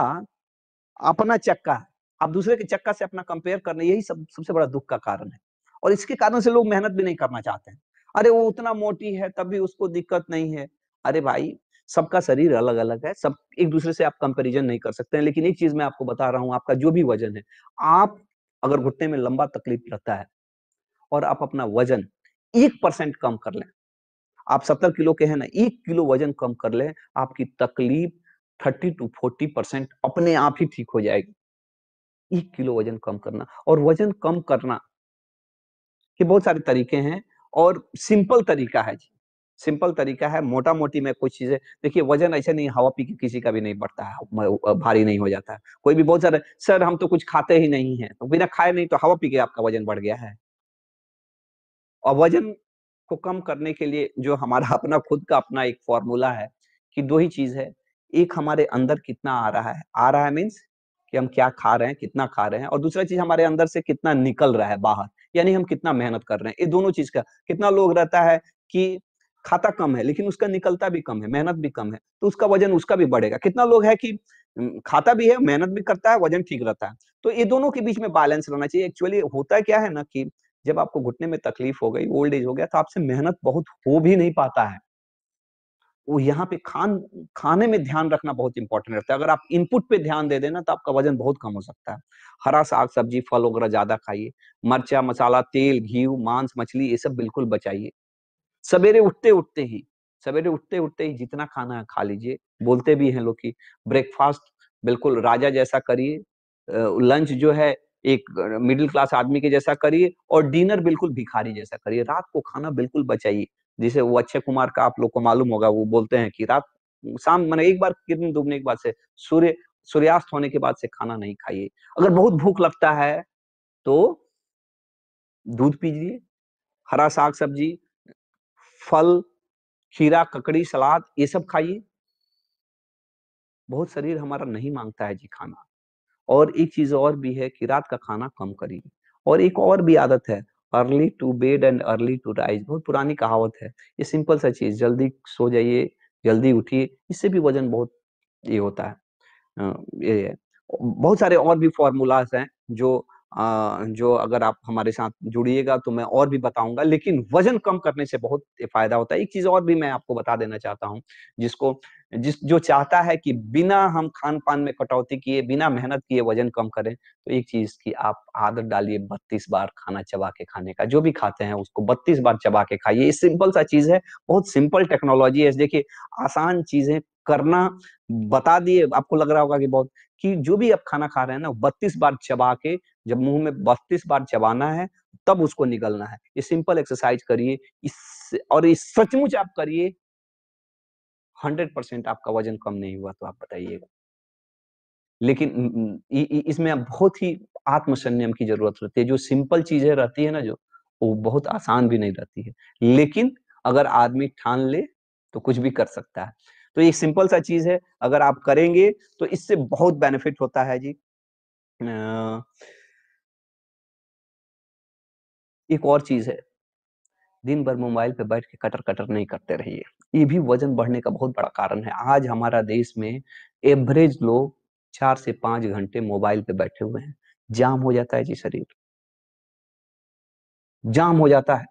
अपना चक्का है आप दूसरे के चक्का से अपना कंपेयर करने यही सब सबसे बड़ा दुख का कारण है और इसके कारण से लोग मेहनत भी नहीं करना चाहते हैं अरे वो उतना मोटी है तब भी उसको दिक्कत नहीं है अरे भाई सबका शरीर अलग अलग है सब एक दूसरे से आप कंपैरिजन नहीं कर सकते हैं लेकिन एक चीज मैं आपको बता रहा हूं आपका जो भी वजन है आप अगर घुटने में लंबा तकलीफ रहता है और आप अपना वजन एक परसेंट कम कर लें आप सत्तर किलो के हैं ना एक किलो वजन कम कर लें आपकी तकलीफ थर्टी टू फोर्टी परसेंट अपने आप ही ठीक हो जाएगी एक किलो वजन कम करना और वजन कम करना के बहुत सारे तरीके हैं और सिंपल तरीका है जी सिंपल तरीका है मोटा मोटी में कुछ चीजें देखिए वजन ऐसे नहीं हवा पी के किसी का भी नहीं बढ़ता है भारी नहीं हो जाता है कोई भी बहुत सारे सर हम तो कुछ खाते ही नहीं है तो बिना खाए नहीं तो हवा पी के आपका वजन बढ़ गया है और वजन को कम करने के लिए जो हमारा <laughs> अपना खुद का अपना एक फॉर्मूला है कि दो ही चीज है एक हमारे अंदर कितना आ रहा है आ रहा है मीन्स कि हम क्या खा रहे हैं कितना खा रहे हैं और दूसरा चीज हमारे अंदर से कितना निकल रहा है बाहर यानी हम कितना मेहनत कर रहे हैं ये दोनों चीज का कितना लोग रहता है कि खाता कम है लेकिन उसका निकलता भी कम है मेहनत भी कम है तो उसका वजन उसका भी बढ़ेगा कितना लोग है कि खाता भी है मेहनत भी करता है वजन ठीक रहता है तो ये दोनों के बीच में बैलेंस रहना चाहिए एक्चुअली होता क्या है ना कि जब आपको घुटने में तकलीफ हो गई ओल्ड एज हो गया तो आपसे मेहनत बहुत हो भी नहीं पाता है वो यहाँ पे खान खाने में ध्यान रखना बहुत इंपॉर्टेंट रहता है अगर आप इनपुट पे ध्यान दे देना तो आपका वजन बहुत कम हो सकता है हरा साग सब्जी फल वगैरह ज्यादा खाइए मर्चा मसाला तेल घी मांस मछली ये सब बिल्कुल बचाइए सवेरे उठते उठते ही सवेरे उठते उठते ही जितना खाना है खा लीजिए बोलते भी हैं लोग कि ब्रेकफास्ट बिल्कुल राजा जैसा करिए लंच जो है एक मिडिल क्लास आदमी के जैसा करिए और डिनर बिल्कुल भिखारी जैसा करिए रात को खाना बिल्कुल बचाइए जिसे वो अक्षय कुमार का आप लोग को मालूम होगा वो बोलते हैं कि रात शाम मैंने एक बार किरण डूबने के बाद से सूर्य सूर्यास्त होने के बाद से खाना नहीं खाइए अगर बहुत भूख लगता है तो दूध पीजिए हरा साग सब्जी फल खीरा ककड़ी सलाद ये सब खाइए बहुत शरीर हमारा नहीं मांगता है जी खाना और एक चीज और भी है कि रात का खाना कम करिए और एक और भी आदत है early to bed and early to rise बहुत पुरानी कहावत है ये सिंपल सा चीज जल्दी सो जाइए जल्दी उठिए इससे भी वजन बहुत ये होता है ये बहुत सारे और भी फॉर्मूलाज हैं जो जो अगर आप हमारे साथ जुड़िएगा तो मैं और भी बताऊंगा लेकिन वजन कम करने से बहुत फायदा होता है एक चीज और भी मैं आपको बता देना चाहता हूं जिसको जिस जो चाहता है कि बिना हम खान पान में कटौती किए बिना मेहनत किए वजन कम करें तो एक चीज की आप आदत डालिए बत्तीस बार खाना चबा के खाने का जो भी खाते हैं उसको बत्तीस बार चबा के खाइए ये सिंपल सा चीज है बहुत सिंपल टेक्नोलॉजी है देखिए आसान चीजें करना बता दिए आपको लग रहा होगा कि बहुत कि जो भी आप खाना खा रहे हैं ना बत्तीस बार चबा के जब मुंह में बत्तीस बार चबाना है तब उसको निकलना है ये सिंपल एक्सरसाइज करिए इस और इस सचमुच आप करिए हंड्रेड परसेंट आपका वजन कम नहीं हुआ तो आप बताइएगा लेकिन इसमें बहुत ही आत्मसंयम की जरूरत रहती है जो सिंपल चीजें रहती है ना जो वो बहुत आसान भी नहीं रहती है लेकिन अगर आदमी ठान ले तो कुछ भी कर सकता है तो ये सिंपल सा चीज है अगर आप करेंगे तो इससे बहुत बेनिफिट होता है जी आ, एक और चीज है दिन भर मोबाइल पे बैठ के कटर कटर नहीं करते रहिए ये भी वजन बढ़ने का बहुत बड़ा कारण है आज हमारा देश में एवरेज लोग चार से पांच घंटे मोबाइल पे बैठे हुए हैं जाम हो जाता है जी शरीर जाम हो जाता है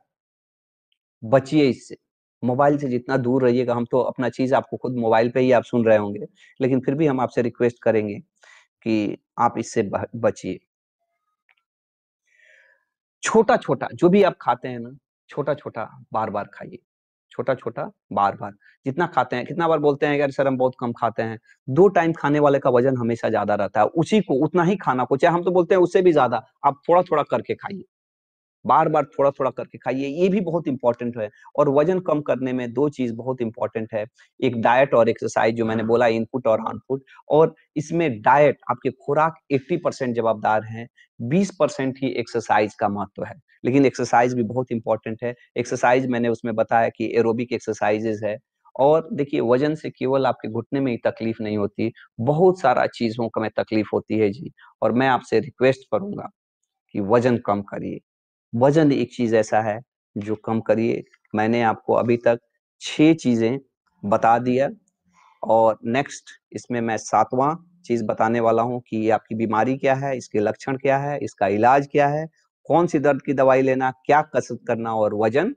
बचिए इससे मोबाइल से जितना दूर रहिएगा हम तो अपना चीज आपको खुद मोबाइल पे ही आप सुन रहे होंगे लेकिन फिर भी हम आपसे रिक्वेस्ट करेंगे कि आप इससे बचिए छोटा छोटा जो भी आप खाते हैं ना छोटा छोटा बार बार खाइए छोटा छोटा बार बार जितना खाते हैं कितना बार बोलते हैं यार सर हम बहुत कम खाते हैं दो टाइम खाने वाले का वजन हमेशा ज्यादा रहता है उसी को उतना ही खाना को चाहे हम तो बोलते हैं उससे भी ज्यादा आप थोड़ा थोड़ा करके खाइए बार बार थोड़ा थोड़ा करके खाइए ये भी बहुत इंपॉर्टेंट है और वजन कम करने में दो चीज बहुत इंपॉर्टेंट है एक डाइट और एक्सरसाइज जो मैंने हाँ। बोला इनपुट और आउटपुट और इसमें डाइट आपके खुराक 80 परसेंट जवाबदार है 20 परसेंट ही एक्सरसाइज का महत्व है लेकिन एक्सरसाइज भी बहुत इंपॉर्टेंट है एक्सरसाइज मैंने उसमें बताया कि एरोबिक एक्सरसाइजेज है और देखिए वजन से केवल आपके घुटने में ही तकलीफ नहीं होती बहुत सारा चीजों का में तकलीफ होती है जी और मैं आपसे रिक्वेस्ट करूंगा कि वजन कम करिए वजन एक चीज ऐसा है जो कम करिए मैंने आपको अभी तक छह चीजें बता दिया और नेक्स्ट इसमें मैं सातवां चीज बताने वाला हूं कि आपकी बीमारी क्या है इसके लक्षण क्या है इसका इलाज क्या है कौन सी दर्द की दवाई लेना क्या कसरत करना और वजन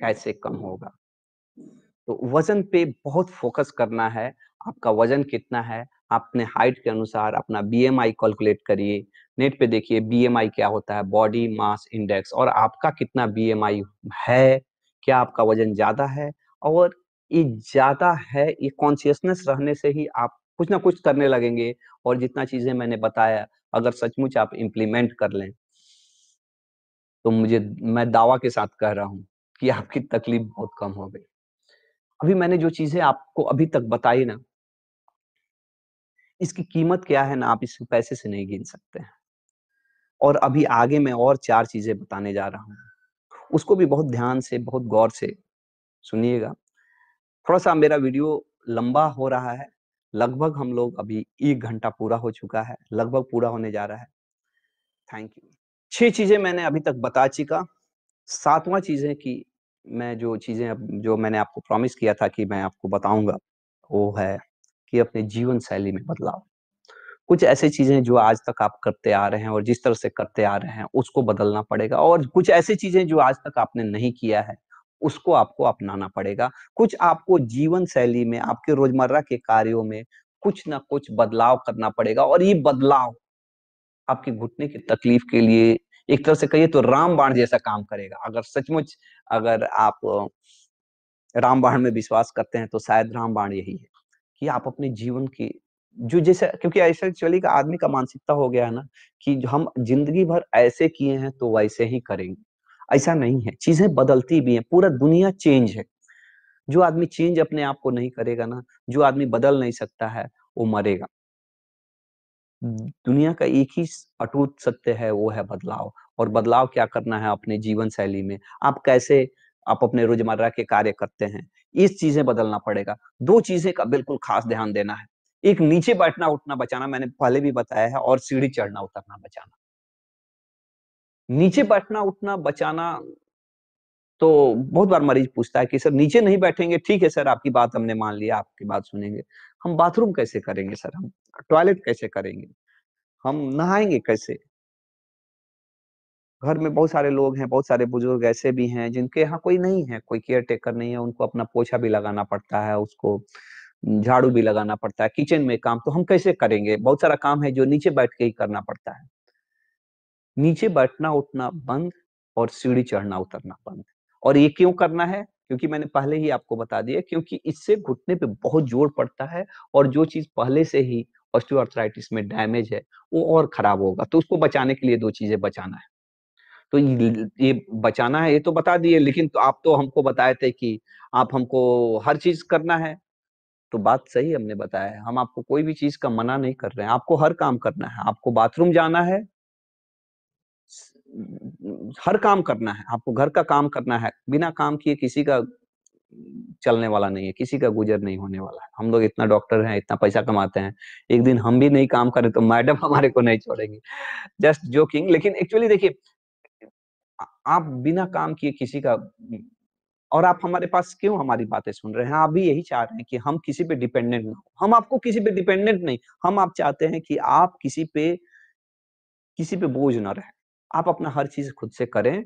कैसे कम होगा तो वजन पे बहुत फोकस करना है आपका वजन कितना है अपने हाइट के अनुसार अपना बीएमआई कैलकुलेट करिए नेट पे देखिए बीएमआई क्या होता है बॉडी मास इंडेक्स और आपका कितना बीएमआई है क्या आपका वजन ज्यादा है और ये ज्यादा है ये कॉन्शियसनेस रहने से ही आप कुछ ना कुछ करने लगेंगे और जितना चीजें मैंने बताया अगर सचमुच आप इम्प्लीमेंट कर लें तो मुझे मैं दावा के साथ कह रहा हूं कि आपकी तकलीफ बहुत कम हो गई अभी मैंने जो चीजें आपको अभी तक बताई ना इसकी कीमत क्या है ना आप इस पैसे से नहीं गिन सकते हैं और अभी आगे मैं और चार चीजें बताने जा रहा हूँ उसको भी बहुत ध्यान से बहुत गौर से सुनिएगा थोड़ा सा मेरा वीडियो लंबा हो रहा है लगभग हम लोग अभी एक घंटा पूरा हो चुका है लगभग पूरा होने जा रहा है थैंक यू छह चीजें मैंने अभी तक बता चुका सातवां चीजें की मैं जो चीजें जो मैंने आपको प्रॉमिस किया था कि मैं आपको बताऊंगा वो है कि अपने जीवन शैली में बदलाव कुछ ऐसे चीजें जो आज तक आप करते आ रहे हैं और जिस तरह से करते आ रहे हैं उसको बदलना पड़ेगा और कुछ ऐसी चीजें जो आज तक आपने नहीं किया है उसको आपको अपनाना पड़ेगा कुछ आपको जीवन शैली में आपके रोजमर्रा के कार्यों में कुछ ना कुछ बदलाव करना पड़ेगा और ये बदलाव आपके घुटने की तकलीफ के लिए एक तरह से कहिए तो रामबाण जैसा काम करेगा अगर सचमुच अगर आप रामबाण में विश्वास करते हैं तो शायद रामबाण यही है कि आप अपने जीवन की जो जैसे क्योंकि ऐसा चली का आदमी का मानसिकता हो गया है ना कि हम जिंदगी भर ऐसे किए हैं तो वैसे ही करेंगे ऐसा नहीं है चीजें बदलती भी हैं पूरा दुनिया चेंज है जो आदमी चेंज अपने आप को नहीं करेगा ना जो आदमी बदल नहीं सकता है वो मरेगा दुनिया का एक ही अटूट सत्य है वो है बदलाव और बदलाव क्या करना है अपने जीवन शैली में आप कैसे आप अपने रोजमर्रा के कार्य करते हैं इस चीजें बदलना पड़ेगा दो चीजें का बिल्कुल खास ध्यान देना है एक नीचे बैठना उठना बचाना मैंने पहले भी बताया है और सीढ़ी चढ़ना उतरना बचाना नीचे बैठना उठना बचाना तो बहुत बार मरीज पूछता है कि सर नीचे नहीं बैठेंगे ठीक है सर आपकी बात हमने मान लिया आपकी बात सुनेंगे हम बाथरूम कैसे करेंगे सर हम टॉयलेट कैसे करेंगे हम नहाएंगे कैसे घर में बहुत सारे लोग हैं बहुत सारे बुजुर्ग ऐसे भी हैं जिनके यहाँ कोई नहीं है कोई केयर टेकर नहीं है उनको अपना पोछा भी लगाना पड़ता है उसको झाड़ू भी लगाना पड़ता है किचन में काम तो हम कैसे करेंगे बहुत सारा काम है जो नीचे बैठ के ही करना पड़ता है नीचे बैठना उठना बंद और सीढ़ी चढ़ना उतरना बंद और ये क्यों करना है क्योंकि मैंने पहले ही आपको बता दिया क्योंकि इससे घुटने पे बहुत जोर पड़ता है और जो चीज पहले से ही ऑस्टियोआर्थराइटिस में डैमेज है वो और खराब होगा तो उसको बचाने के लिए दो चीजें बचाना है तो ये बचाना है ये तो बता दिए लेकिन तो आप तो हमको बताए थे कि आप हमको हर चीज करना है तो बात सही हमने बताया है हम आपको कोई भी चीज का मना नहीं कर रहे हैं आपको हर काम करना है आपको बाथरूम जाना है हर काम करना है आपको घर का काम करना है बिना काम किए किसी का चलने वाला नहीं है किसी का गुजर नहीं होने वाला है हम लोग इतना डॉक्टर हैं इतना पैसा कमाते हैं एक दिन हम भी नहीं काम करें तो मैडम <laughs> हमारे को नहीं छोड़ेंगे जस्ट जोकिंग लेकिन एक्चुअली देखिए आप बिना काम किए किसी का और आप हमारे पास क्यों हमारी बातें सुन रहे हैं आप भी यही चाह रहे हैं कि हम किसी पे डिपेंडेंट ना हो हम आपको किसी पे डिपेंडेंट नहीं हम आप चाहते हैं कि आप किसी पे किसी पे बोझ ना रहे आप अपना हर चीज खुद से करें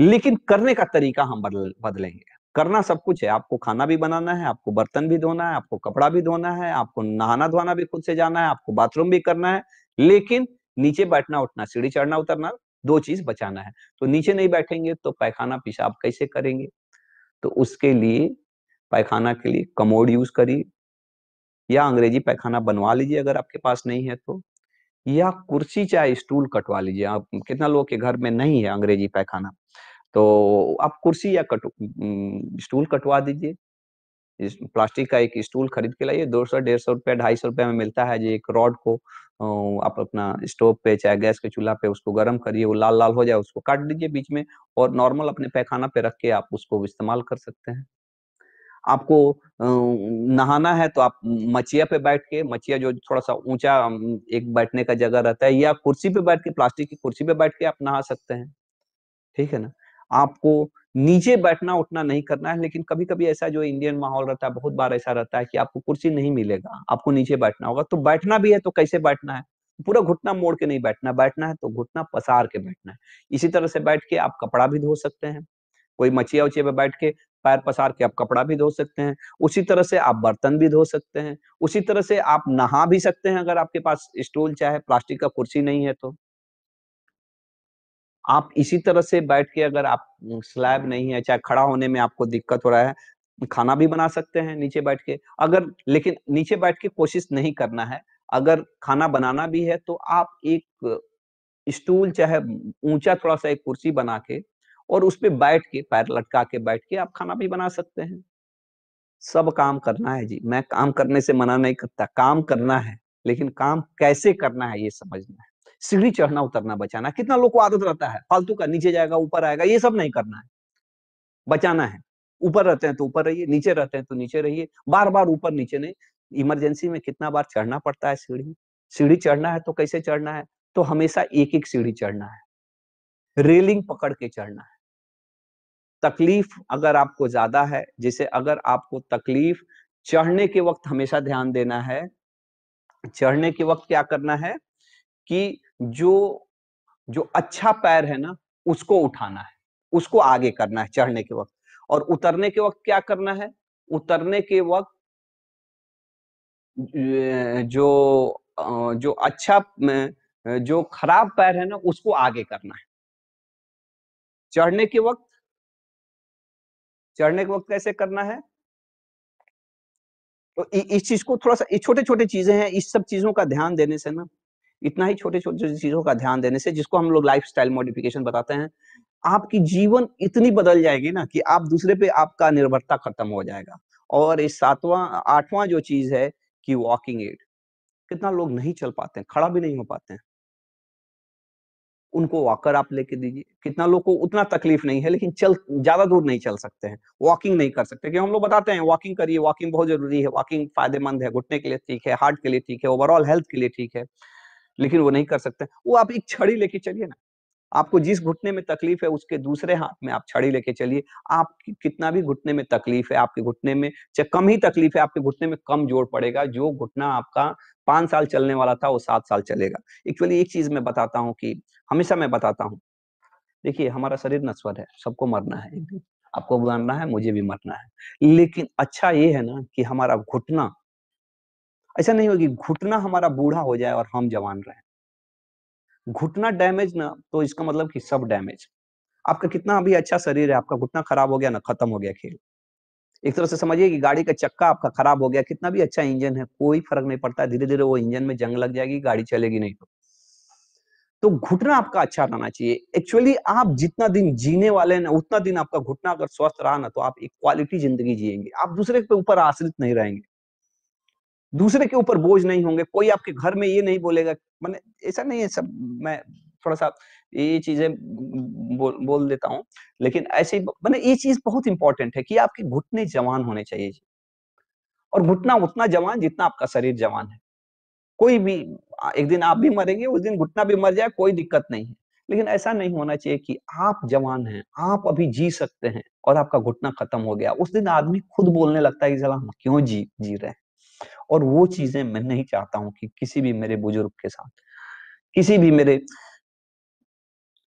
लेकिन करने का तरीका हम बदल बदलेंगे करना सब कुछ है आपको खाना भी बनाना है आपको बर्तन भी धोना है आपको कपड़ा भी धोना है आपको नहाना धोना भी खुद से जाना है आपको बाथरूम भी करना है लेकिन नीचे बैठना उठना सीढ़ी चढ़ना उतरना दो चीज बचाना है तो नीचे नहीं बैठेंगे तो पैखाना पेशाब कैसे करेंगे तो उसके लिए पैखाना के लिए कमोड यूज करिए या अंग्रेजी पैखाना बनवा लीजिए अगर आपके पास नहीं है तो या कुर्सी चाहे स्टूल कटवा लीजिए आप कितना लोगों के घर में नहीं है अंग्रेजी पैखाना तो आप कुर्सी या कट स्टूल कटवा दीजिए इस प्लास्टिक का एक स्टूल खरीद के लाइए दो सौ डेढ़ सौ रुपया ढाई सौ रुपया में मिलता है जो एक रॉड को आप अपना स्टोव पे चाहे गैस के चूल्हा पे उसको गर्म करिए वो लाल लाल हो जाए उसको काट दीजिए बीच में और नॉर्मल अपने पैखाना पे रख के आप उसको इस्तेमाल कर सकते हैं आपको नहाना है तो आप मचिया पे बैठ के मचिया जो थोड़ा सा ऊंचा एक बैठने का जगह रहता है या कुर्सी पे बैठ के प्लास्टिक की कुर्सी पे बैठ के आप नहा सकते हैं ठीक है ना आपको नीचे बैठना उठना नहीं करना है लेकिन कभी कभी ऐसा जो इंडियन माहौल रहता है बहुत बार ऐसा रहता है कि आपको कुर्सी नहीं मिलेगा आपको नीचे बैठना होगा तो बैठना भी है तो कैसे बैठना है पूरा घुटना मोड़ के नहीं बैठना बैठना है तो घुटना पसार के बैठना है इसी तरह से बैठ के आप कपड़ा भी धो सकते हैं कोई मछिया उचिया में बैठ के पैर पसार के आप कपड़ा भी धो सकते हैं उसी तरह से आप बर्तन भी धो सकते हैं उसी तरह से आप नहा भी सकते हैं अगर आपके पास स्टूल चाहे प्लास्टिक का कुर्सी नहीं है तो आप इसी तरह से बैठ के अगर आप स्लैब नहीं है चाहे खड़ा होने में आपको दिक्कत हो रहा है खाना भी बना सकते हैं नीचे बैठ के अगर लेकिन नीचे बैठ के कोशिश नहीं करना है अगर खाना बनाना भी है तो आप एक स्टूल चाहे ऊंचा थोड़ा सा एक कुर्सी बना के और उस पर बैठ के पैर लटका के बैठ के आप खाना भी बना सकते हैं सब काम करना है जी मैं काम करने से मना नहीं करता काम करना है लेकिन काम कैसे करना है ये समझना है सीढ़ी चढ़ना उतरना बचाना कितना लोग को आदत रहता है फालतू का नीचे जाएगा ऊपर आएगा ये सब नहीं करना है बचाना है ऊपर रहते हैं तो ऊपर रहिए नीचे रहते हैं तो नीचे रहिए बार बार ऊपर नीचे नहीं इमरजेंसी में कितना बार चढ़ना पड़ता है सीढ़ी सीढ़ी चढ़ना है तो कैसे चढ़ना है तो हमेशा एक एक सीढ़ी चढ़ना है रेलिंग पकड़ के चढ़ना है तकलीफ अगर आपको ज्यादा है जैसे अगर आपको तकलीफ चढ़ने के वक्त हमेशा ध्यान देना है चढ़ने के वक्त क्या करना है कि जो जो अच्छा पैर है ना उसको उठाना है उसको आगे करना है चढ़ने के वक्त और उतरने के वक्त क्या करना है उतरने के वक्त जो जो अच्छा जो खराब पैर है ना उसको आगे करना है चढ़ने के वक्त चढ़ने के वक्त कैसे करना है तो इस चीज को थोड़ा सा छोटे छोटे चीजें हैं इस सब चीजों का ध्यान देने से ना इतना ही छोटे छोटे चीजों का ध्यान देने से जिसको हम लोग लाइफ स्टाइल मॉडिफिकेशन बताते हैं आपकी जीवन इतनी बदल जाएगी ना कि आप दूसरे पे आपका निर्भरता खत्म हो जाएगा और इस सातवां आठवां जो चीज है कि वॉकिंग एड कितना लोग नहीं चल पाते हैं खड़ा भी नहीं हो पाते हैं उनको वॉकर आप लेके दीजिए कितना लोग को उतना तकलीफ नहीं है लेकिन चल ज्यादा दूर नहीं चल सकते हैं वॉकिंग नहीं कर सकते क्योंकि हम लोग बताते हैं वॉकिंग करिए वॉकिंग बहुत जरूरी है वॉकिंग फायदेमंद है घुटने के लिए ठीक है हार्ट के लिए ठीक है ओवरऑल हेल्थ के लिए ठीक है लेकिन वो नहीं कर सकते वो आप एक छड़ी लेके चलिए ना आपको जिस घुटने में तकलीफ है उसके दूसरे हाथ में आप छड़ी लेके चलिए आप कितना भी घुटने में तकलीफ है आपके घुटने में चाहे कम ही तकलीफ है आपके घुटने में कम जोड़ पड़ेगा जो घुटना आपका पांच साल चलने वाला था वो सात साल चलेगा एक्चुअली एक चीज मैं बताता हूँ कि हमेशा मैं बताता हूँ देखिए हमारा शरीर नस्वर है सबको मरना है एक दिन आपको मरना है मुझे भी मरना है लेकिन अच्छा ये है ना कि हमारा घुटना ऐसा नहीं होगी घुटना हमारा बूढ़ा हो जाए और हम जवान रहे घुटना डैमेज ना तो इसका मतलब कि सब डैमेज आपका कितना अभी अच्छा शरीर है आपका घुटना खराब हो गया ना खत्म हो गया खेल एक तरह से समझिए कि गाड़ी का चक्का आपका खराब हो गया कितना भी अच्छा इंजन है कोई फर्क नहीं पड़ता धीरे धीरे वो इंजन में जंग लग जाएगी गाड़ी चलेगी नहीं तो तो घुटना आपका अच्छा रहना चाहिए एक्चुअली आप जितना दिन जीने वाले ना उतना दिन आपका घुटना अगर स्वस्थ रहा ना तो आप एक क्वालिटी जिंदगी जिएंगे आप दूसरे के ऊपर आश्रित नहीं रहेंगे दूसरे के ऊपर बोझ नहीं होंगे कोई आपके घर में ये नहीं बोलेगा मैंने ऐसा नहीं है सब मैं थोड़ा सा ये चीजें बोल, बोल देता हूँ लेकिन ऐसे मैंने ये चीज बहुत इंपॉर्टेंट है कि आपके घुटने जवान होने चाहिए और घुटना उतना जवान जितना आपका शरीर जवान है कोई भी एक दिन आप भी मरेंगे उस दिन घुटना भी मर जाए कोई दिक्कत नहीं है लेकिन ऐसा नहीं होना चाहिए कि आप जवान हैं आप अभी जी सकते हैं और आपका घुटना खत्म हो गया उस दिन आदमी खुद बोलने लगता है कि जरा हम क्यों जी जी रहे हैं और वो चीजें मैं नहीं चाहता हूं कि किसी भी मेरे बुजुर्ग के साथ किसी भी मेरे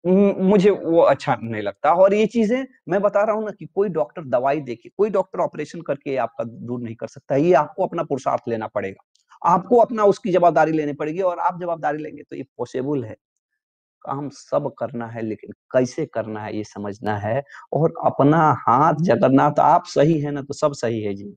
मुझे वो अच्छा नहीं लगता और ये चीजें मैं बता रहा हूं ना कि कोई डॉक्टर दवाई देके कोई डॉक्टर ऑपरेशन करके आपका दूर नहीं कर सकता ये आपको अपना पुरुषार्थ लेना पड़ेगा आपको अपना उसकी जवाबदारी लेनी पड़ेगी और आप जवाबदारी लेंगे तो ये पॉसिबल है काम सब करना है लेकिन कैसे करना है ये समझना है और अपना हाथ जगन्नाथ आप सही है ना तो सब सही है जी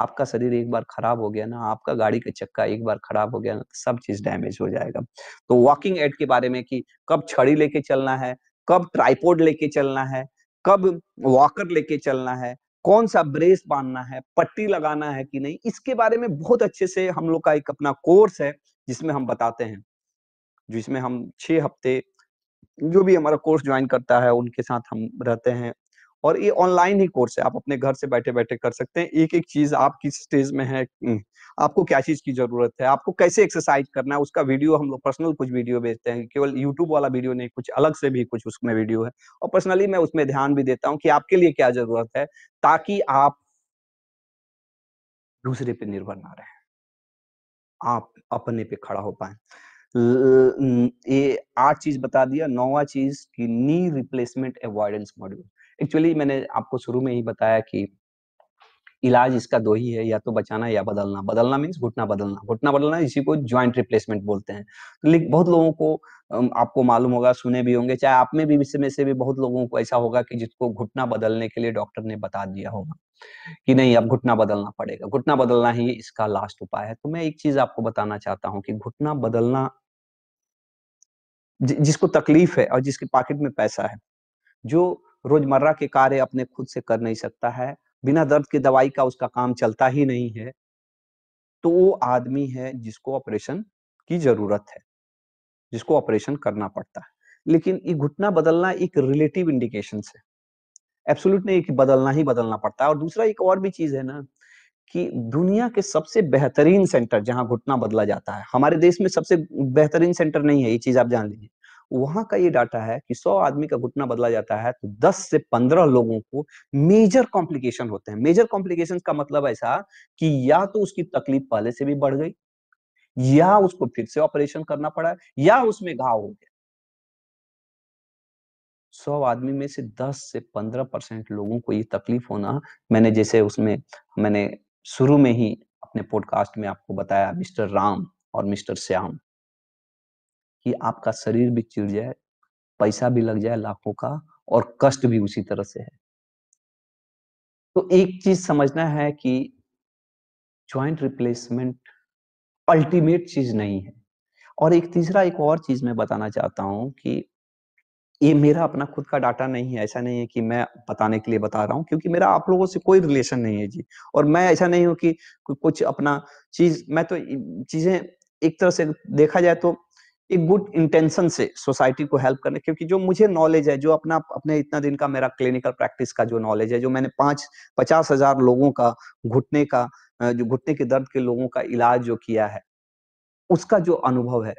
आपका शरीर एक बार खराब हो गया ना आपका गाड़ी का चक्का एक बार खराब हो गया ना तो सब चीज डैमेज हो जाएगा तो वॉकिंग एड के बारे में कि कब छड़ी लेके चलना है कब ट्राईपोर्ड लेके चलना है कब वॉकर लेके चलना है कौन सा ब्रेस बांधना है पट्टी लगाना है कि नहीं इसके बारे में बहुत अच्छे से हम लोग का एक अपना कोर्स है जिसमें हम बताते हैं जिसमें हम छह हफ्ते जो भी हमारा कोर्स ज्वाइन करता है उनके साथ हम रहते हैं और ये ऑनलाइन ही कोर्स है आप अपने घर से बैठे बैठे कर सकते हैं एक एक चीज आप किस स्टेज में है हम्म, आपको क्या चीज की जरूरत है आपको कैसे एक्सरसाइज करना है उसका वीडियो हम लोग पर्सनल कुछ वीडियो भेजते हैं केवल यूट्यूब वाला वीडियो नहीं कुछ अलग से भी कुछ उसमें वीडियो है और पर्सनली मैं उसमें ध्यान भी देता हूँ कि आपके लिए क्या जरूरत है ताकि आप दूसरे पे निर्भर ना रहे आप अपने पे खड़ा हो पाए ये आठ चीज बता दिया नौवा चीज की knee replacement avoidance module actually मैंने आपको शुरू में ही बताया कि इलाज इसका दो ही है या तो बचाना या बदलना बदलना मीन्स घुटना बदलना घुटना बदलना इसी को ज्वाइंट रिप्लेसमेंट बोलते हैं तो लेकिन बहुत लोगों को आपको मालूम होगा सुने भी होंगे चाहे आप में भी इसमें से भी बहुत लोगों को ऐसा होगा कि जिसको घुटना बदलने के लिए डॉक्टर ने बता दिया होगा कि नहीं अब घुटना बदलना पड़ेगा घुटना बदलना ही इसका लास्ट उपाय है तो मैं एक चीज आपको बताना चाहता हूँ कि घुटना बदलना जिसको तकलीफ है और जिसके पॉकेट में पैसा है जो रोजमर्रा के कार्य अपने खुद से कर नहीं सकता है बिना दर्द की दवाई का उसका काम चलता ही नहीं है तो वो आदमी है जिसको ऑपरेशन की जरूरत है जिसको ऑपरेशन करना पड़ता है लेकिन ये घुटना बदलना एक रिलेटिव इंडिकेशन है एब्सोल्यूट नहीं कि बदलना ही बदलना पड़ता है और दूसरा एक और भी चीज है ना कि दुनिया के सबसे बेहतरीन सेंटर जहां घुटना बदला जाता है हमारे देश में सबसे बेहतरीन सेंटर नहीं है ये चीज आप जान लीजिए वहां का ये डाटा है कि 100 आदमी का घुटना बदला जाता है तो 10 से 15 लोगों को मेजर कॉम्प्लिकेशन होते हैं मेजर कॉम्प्लिकेशन का मतलब ऐसा कि या तो उसकी तकलीफ पहले से भी बढ़ गई या उसको फिर से ऑपरेशन करना पड़ा या उसमें घाव हो गया सौ आदमी में से दस से पंद्रह परसेंट लोगों को ये तकलीफ होना मैंने जैसे उसमें मैंने शुरू में ही अपने पॉडकास्ट में आपको बताया मिस्टर राम और मिस्टर श्याम कि आपका शरीर भी चिड़ जाए पैसा भी लग जाए लाखों का और कष्ट भी उसी तरह से है तो एक चीज समझना है कि ज्वाइंट रिप्लेसमेंट अल्टीमेट चीज नहीं है और एक तीसरा एक और चीज मैं बताना चाहता हूं कि ये मेरा अपना खुद का डाटा नहीं है ऐसा नहीं है कि मैं बताने के लिए बता रहा हूँ क्योंकि मेरा आप लोगों से कोई रिलेशन नहीं है जी और मैं ऐसा नहीं हूँ कि कुछ अपना चीज मैं तो चीजें एक तरह से देखा जाए तो एक गुड इंटेंशन से सोसाइटी को हेल्प करने क्योंकि जो मुझे नॉलेज है जो अपना अपने इतना दिन का मेरा क्लिनिकल प्रैक्टिस का जो नॉलेज है जो मैंने पांच पचास हजार लोगों का घुटने का जो घुटने के दर्द के लोगों का इलाज जो किया है उसका जो अनुभव है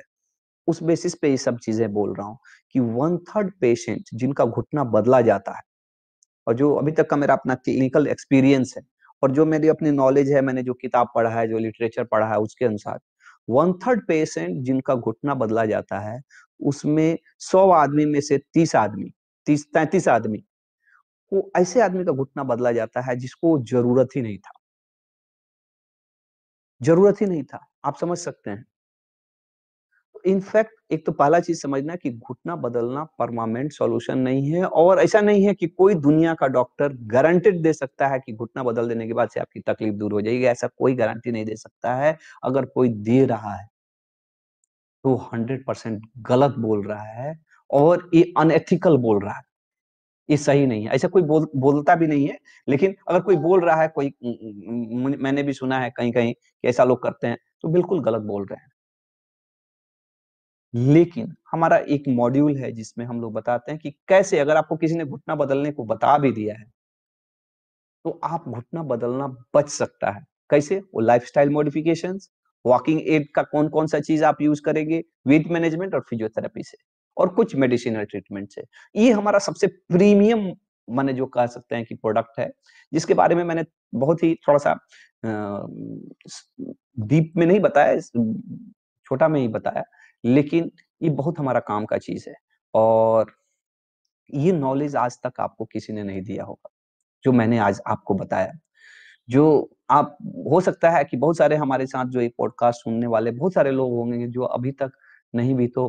उस बेसिस पे ये सब चीजें बोल रहा हूँ कि वन थर्ड पेशेंट जिनका घुटना बदला जाता है और जो अभी तक का मेरा अपना क्लिनिकल एक्सपीरियंस है और जो मेरी अपनी नॉलेज है मैंने जो किताब पढ़ा है जो लिटरेचर पढ़ा है उसके अनुसार वन थर्ड पेशेंट जिनका घुटना बदला जाता है उसमें सौ आदमी में से तीस आदमी तीस तैतीस आदमी को ऐसे आदमी का घुटना बदला जाता है जिसको जरूरत ही नहीं था जरूरत ही नहीं था आप समझ सकते हैं इनफैक्ट एक तो पहला चीज समझना कि घुटना बदलना परमानेंट सॉल्यूशन नहीं है और ऐसा नहीं है कि कोई दुनिया का डॉक्टर गारंटेड दे सकता है कि घुटना बदल देने के बाद से आपकी तकलीफ दूर हो जाएगी ऐसा कोई गारंटी नहीं दे सकता है अगर कोई दे रहा है तो हंड्रेड परसेंट गलत बोल रहा है और ये अनएथिकल बोल रहा है ये सही नहीं है ऐसा कोई बोल बोलता भी नहीं है लेकिन अगर कोई बोल रहा है कोई मैंने भी सुना है कहीं कहीं कि ऐसा लोग करते हैं तो बिल्कुल गलत बोल रहे हैं लेकिन हमारा एक मॉड्यूल है जिसमें हम लोग बताते हैं कि कैसे अगर आपको किसी ने घुटना बदलने को बता भी दिया है तो आप घुटना बदलना बच सकता है कैसे वो स्टाइल मॉडिफिकेशन वॉकिंग एड का कौन कौन सा चीज आप यूज करेंगे वेट मैनेजमेंट और फिजियोथेरेपी से और कुछ मेडिसिनल ट्रीटमेंट से ये हमारा सबसे प्रीमियम मैंने जो कह सकते हैं कि प्रोडक्ट है जिसके बारे में मैंने बहुत ही थोड़ा सा डीप में नहीं बताया छोटा में ही बताया लेकिन ये बहुत हमारा काम का चीज है और ये नॉलेज आज तक आपको किसी ने नहीं दिया होगा जो मैंने आज आपको बताया जो आप हो सकता है कि बहुत सारे हमारे साथ जो ये पॉडकास्ट सुनने वाले बहुत सारे लोग होंगे जो अभी तक नहीं भी तो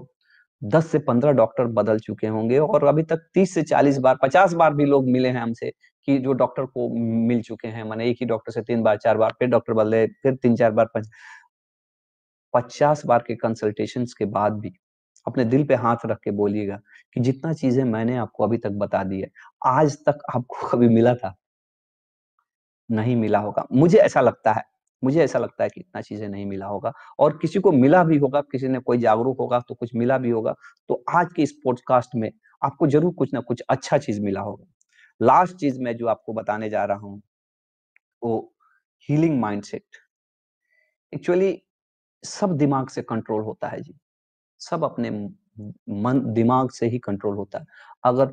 10 से 15 डॉक्टर बदल चुके होंगे और अभी तक 30 से 40 बार 50 बार भी लोग मिले हैं हमसे कि जो डॉक्टर को मिल चुके हैं मैंने एक ही डॉक्टर से तीन बार चार बार फिर डॉक्टर बदले फिर तीन चार बार पांच पचास बार के कंसल्टेशन के बाद भी अपने दिल पे हाथ रख के बोलिएगा कि जितना चीजें मैंने आपको अभी तक बता दी है आज तक आपको <laughs> कभी मिला था नहीं मिला होगा मुझे ऐसा लगता है मुझे ऐसा लगता है कि इतना चीजें नहीं मिला होगा और किसी को मिला भी होगा किसी ने कोई जागरूक होगा तो कुछ मिला भी होगा तो आज के इस पॉडकास्ट में आपको जरूर कुछ ना कुछ अच्छा चीज मिला होगा लास्ट चीज मैं जो आपको बताने जा रहा हूँ वो हीलिंग माइंडसेट एक्चुअली सब दिमाग से कंट्रोल होता है जी सब अपने मन दिमाग से ही कंट्रोल होता है अगर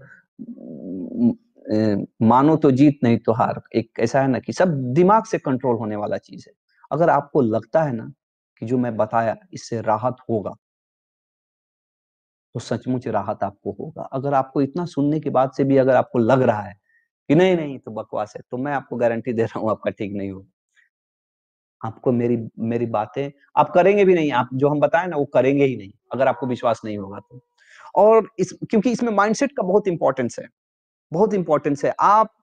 मानो तो जीत नहीं तो हार एक ऐसा है ना कि सब दिमाग से कंट्रोल होने वाला चीज है अगर आपको लगता है ना कि जो मैं बताया इससे राहत होगा तो सचमुच राहत आपको होगा अगर आपको इतना सुनने के बाद से भी अगर आपको लग रहा है कि नहीं नहीं तो बकवास है तो मैं आपको गारंटी दे रहा हूं आपका ठीक नहीं होगा आपको मेरी मेरी बातें आप करेंगे भी नहीं आप जो हम बताए ना वो करेंगे ही नहीं अगर आपको विश्वास नहीं होगा तो और इस क्योंकि इसमें माइंडसेट का बहुत इंपॉर्टेंस है बहुत इंपॉर्टेंस है आप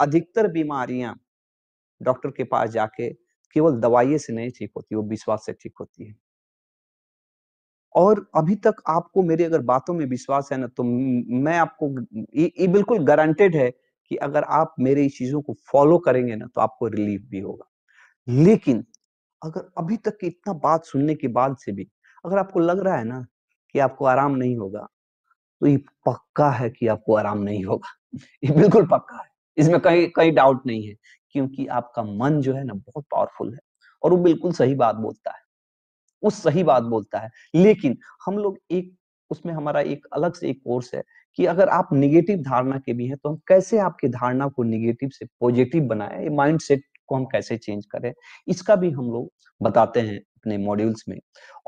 अधिकतर बीमारियां डॉक्टर के पास जाके केवल दवाइये से नहीं ठीक होती वो विश्वास से ठीक होती है और अभी तक आपको मेरी अगर बातों में विश्वास है ना तो मैं आपको ये बिल्कुल गारंटेड है कि अगर आप मेरी चीजों को फॉलो करेंगे ना तो आपको रिलीफ भी होगा लेकिन अगर अभी तक की इतना बात सुनने के बाद से भी अगर आपको लग रहा है ना कि आपको आराम नहीं होगा तो ये पक्का है कि आपको आराम नहीं होगा <laughs> ये बिल्कुल पक्का है इसमें कहीं कहीं डाउट नहीं है क्योंकि आपका मन जो है ना बहुत पावरफुल है और वो बिल्कुल सही बात बोलता है वो सही बात बोलता है लेकिन हम लोग एक उसमें हमारा एक अलग से एक कोर्स है कि अगर आप निगेटिव धारणा के भी हैं तो हम कैसे आपकी धारणा को निगेटिव से पॉजिटिव बनाए माइंड सेट को हम कैसे चेंज करें इसका भी हम लोग बताते हैं अपने मॉड्यूल्स में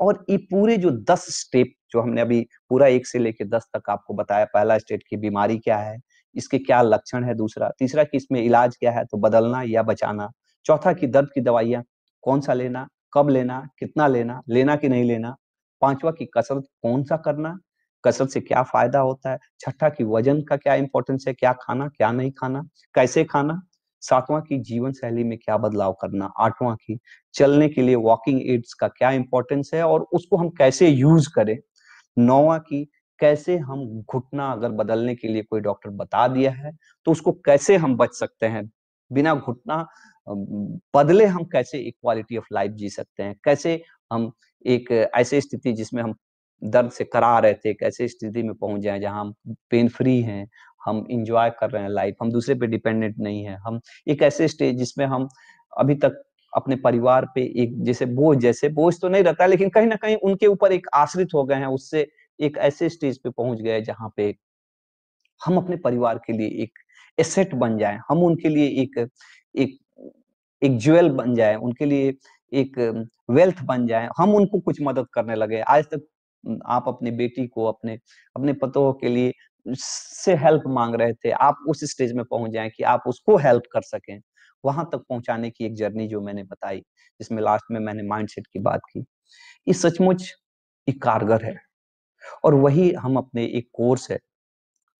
और ये पूरे जो दस स्टेप जो हमने अभी पूरा एक से लेके दस तक आपको बताया पहला स्टेट की बीमारी क्या है इसके क्या लक्षण है दूसरा तीसरा कि इसमें इलाज क्या है तो बदलना या बचाना चौथा कि दर्द की दवाइयाँ कौन सा लेना कब लेना कितना लेना लेना कि नहीं लेना पांचवा की कसरत कौन सा करना कसरत से क्या फायदा होता है छठा की वजन का क्या इंपॉर्टेंस है क्या खाना क्या नहीं खाना कैसे खाना सातवां की जीवन शैली में क्या बदलाव करना आठवां की चलने के लिए वॉकिंग एड्स का क्या इंपॉर्टेंस है और उसको हम कैसे यूज करें नौवा की कैसे हम घुटना अगर बदलने के लिए कोई डॉक्टर बता दिया है तो उसको कैसे हम बच सकते हैं बिना घुटना बदले हम कैसे इक्वालिटी ऑफ लाइफ जी सकते हैं कैसे हम एक ऐसे स्थिति जिसमें हम दर्द से करा रहे थे एक स्थिति में पहुंच जाए जहां हम पेन फ्री हैं हम इंजॉय कर रहे हैं लाइफ हम दूसरे पे डिपेंडेंट नहीं है हम एक ऐसे स्टेज जिसमें हम अभी तक अपने परिवार पे एक जैसे बोझ जैसे बोझ तो नहीं रहता लेकिन कहीं ना कहीं उनके ऊपर एक आश्रित हो गए हैं उससे एक ऐसे स्टेज पे पहुंच गए जहां पे हम अपने परिवार के लिए एक एसेट बन जाए हम उनके लिए एक एक एक ज्वेल बन जाए उनके लिए एक वेल्थ बन जाए हम उनको कुछ मदद करने लगे आज तक आप अपने बेटी को अपने अपने पतों के लिए से हेल्प मांग रहे थे आप उस स्टेज में पहुंच जाए कि आप उसको हेल्प कर सकें वहां तक पहुंचाने की एक जर्नी जो मैंने बताई जिसमें लास्ट में मैंने माइंडसेट की बात की ये सचमुच एक कारगर है और वही हम अपने एक कोर्स है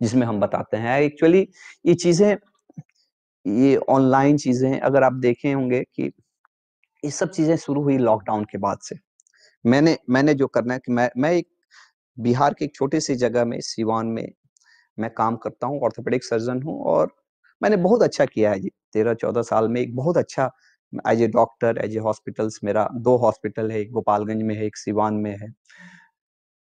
जिसमें हम बताते हैं एक्चुअली ये चीजें ये ऑनलाइन चीजें अगर आप देखे होंगे कि ये सब चीजें शुरू हुई लॉकडाउन के बाद से मैंने मैंने जो करना है कि मैं मैं एक बिहार के एक छोटे से जगह में सिवान में मैं काम करता हूँ ऑर्थोपेडिक सर्जन हूँ और मैंने बहुत अच्छा किया है जी तेरह चौदह साल में एक बहुत अच्छा as a doctor as a hospital मेरा दो हॉस्पिटल है एक गोपालगंज में है एक सिवान में है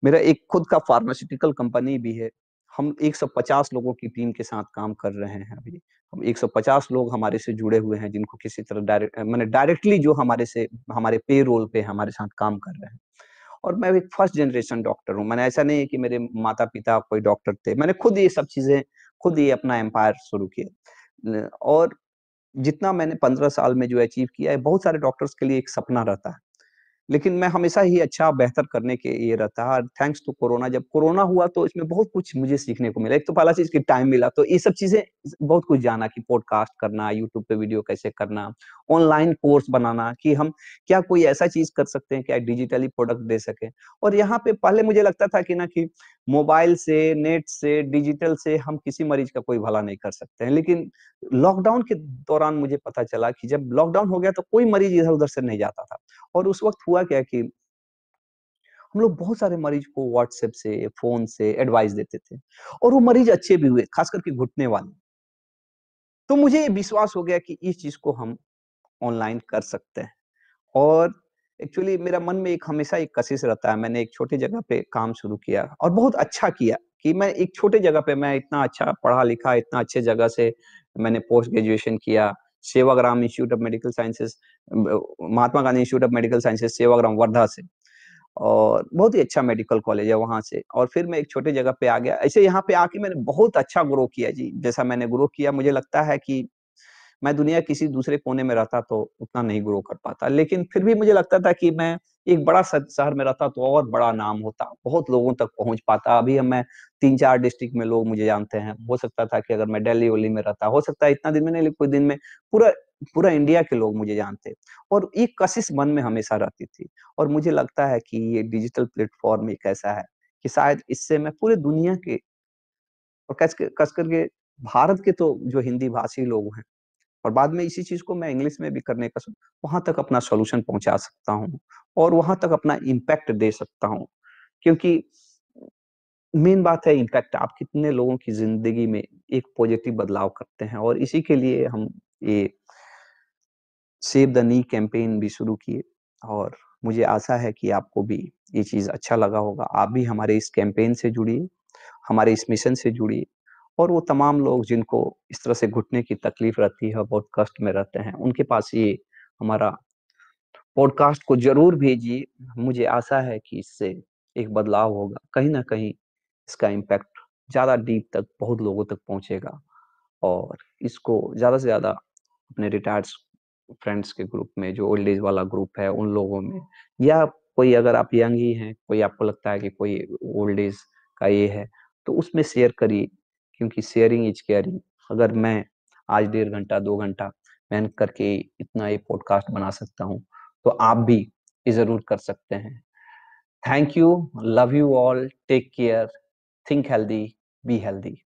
मेरा एक खुद का फार्मास्यूटिकल कंपनी भी है हम 150 लोगों की टीम के साथ काम कर रहे हैं अभी हम 150 लोग हमारे से जुड़े हुए हैं जिनको किसी तरह डायरेक्ट मैंने डायरेक्टली जो हमारे से हमारे पे रोल पे हमारे साथ काम कर रहे हैं और मैं एक फर्स्ट जनरेशन डॉक्टर हूँ मैंने ऐसा नहीं है कि मेरे माता पिता कोई डॉक्टर थे मैंने खुद ये सब चीजें खुद ये अपना एम्पायर शुरू किया और जितना मैंने पंद्रह साल में जो अचीव किया है बहुत सारे डॉक्टर्स के लिए एक सपना रहता है लेकिन मैं हमेशा ही अच्छा बेहतर करने के ये रहता है थैंक्स टू कोरोना जब कोरोना हुआ तो इसमें बहुत कुछ मुझे सीखने को मिला एक तो पहला चीज की टाइम मिला तो ये सब चीजें बहुत कुछ जाना कि पॉडकास्ट करना यूट्यूब पे वीडियो कैसे करना ऑनलाइन कोर्स बनाना कि हम क्या कोई ऐसा चीज कर सकते हैं क्या डिजिटली प्रोडक्ट दे सके और यहाँ पे पहले मुझे लगता था कि ना कि मोबाइल से नेट से डिजिटल से हम किसी मरीज का कोई भला नहीं कर सकते हैं लेकिन लॉकडाउन के दौरान मुझे पता चला कि जब लॉकडाउन हो गया तो कोई मरीज इधर उधर से नहीं जाता था और उस वक्त हुआ हुआ क्या कि हम लोग बहुत सारे मरीज को व्हाट्सएप से फोन से एडवाइस देते थे और वो मरीज अच्छे भी हुए खास करके घुटने वाले तो मुझे ये विश्वास हो गया कि इस चीज को हम ऑनलाइन कर सकते हैं और एक्चुअली मेरा मन में एक हमेशा एक कशिश रहता है मैंने एक छोटे जगह पे काम शुरू किया और बहुत अच्छा किया कि मैं एक छोटे जगह पे मैं इतना अच्छा पढ़ा लिखा इतना अच्छे जगह से मैंने पोस्ट ग्रेजुएशन किया Sevagram institute of medical sciences Mahatma Gandhi institute of medical sciences Sevagram Wardha से और बहुत ही अच्छा मेडिकल कॉलेज है वहां से और फिर मैं एक छोटे जगह पे आ गया ऐसे यहाँ पे आके मैंने बहुत अच्छा ग्रो किया जी जैसा मैंने ग्रो किया मुझे लगता है कि मैं दुनिया किसी दूसरे कोने में रहता तो उतना नहीं ग्रो कर पाता लेकिन फिर भी मुझे लगता था कि मैं एक बड़ा शहर में रहता तो और बड़ा नाम होता बहुत लोगों तक पहुंच पाता अभी मैं तीन चार डिस्ट्रिक्ट में लोग मुझे जानते हैं हो सकता था कि अगर मैं दिल्ली वली में रहता हो सकता है इतना दिन में नहीं कुछ दिन में पूरा पूरा इंडिया के लोग मुझे जानते और ये कशिश मन में हमेशा रहती थी और मुझे लगता है कि ये डिजिटल प्लेटफॉर्म एक ऐसा है कि शायद इससे मैं पूरे दुनिया के और कस कस करके भारत के तो जो हिंदी भाषी लोग हैं और बाद में इसी चीज को मैं इंग्लिश में भी करने का वहां तक अपना सोल्यूशन पहुंचा सकता हूँ और वहां तक अपना इम्पैक्ट दे सकता हूँ क्योंकि मेन बात है इम्पैक्ट आप कितने लोगों की जिंदगी में एक पॉजिटिव बदलाव करते हैं और इसी के लिए हम ये सेव द नी कैंपेन भी शुरू किए और मुझे आशा है कि आपको भी ये चीज़ अच्छा लगा होगा आप भी हमारे इस कैंपेन से जुड़िए हमारे इस मिशन से जुड़िए और वो तमाम लोग जिनको इस तरह से घुटने की तकलीफ रहती है बहुत कष्ट में रहते हैं उनके पास ये हमारा पॉडकास्ट को जरूर भेजिए मुझे आशा है कि इससे एक बदलाव होगा कहीं ना कहीं इसका इम्पैक्ट ज़्यादा डीप तक बहुत लोगों तक पहुँचेगा और इसको ज़्यादा से ज़्यादा अपने रिटायर्ड फ्रेंड्स के ग्रुप में जो ओल्ड एज वाला ग्रुप है उन लोगों में या कोई अगर आप यंग ही हैं कोई आपको लगता है कि कोई ओल्ड एज का ये है तो उसमें शेयर करिए क्योंकि शेयरिंग इज केयरिंग अगर मैं आज डेढ़ घंटा दो घंटा मेहनत करके इतना ये पॉडकास्ट बना सकता हूँ तो आप भी ये जरूर कर सकते हैं thank you love you all take care think healthy, be healthy.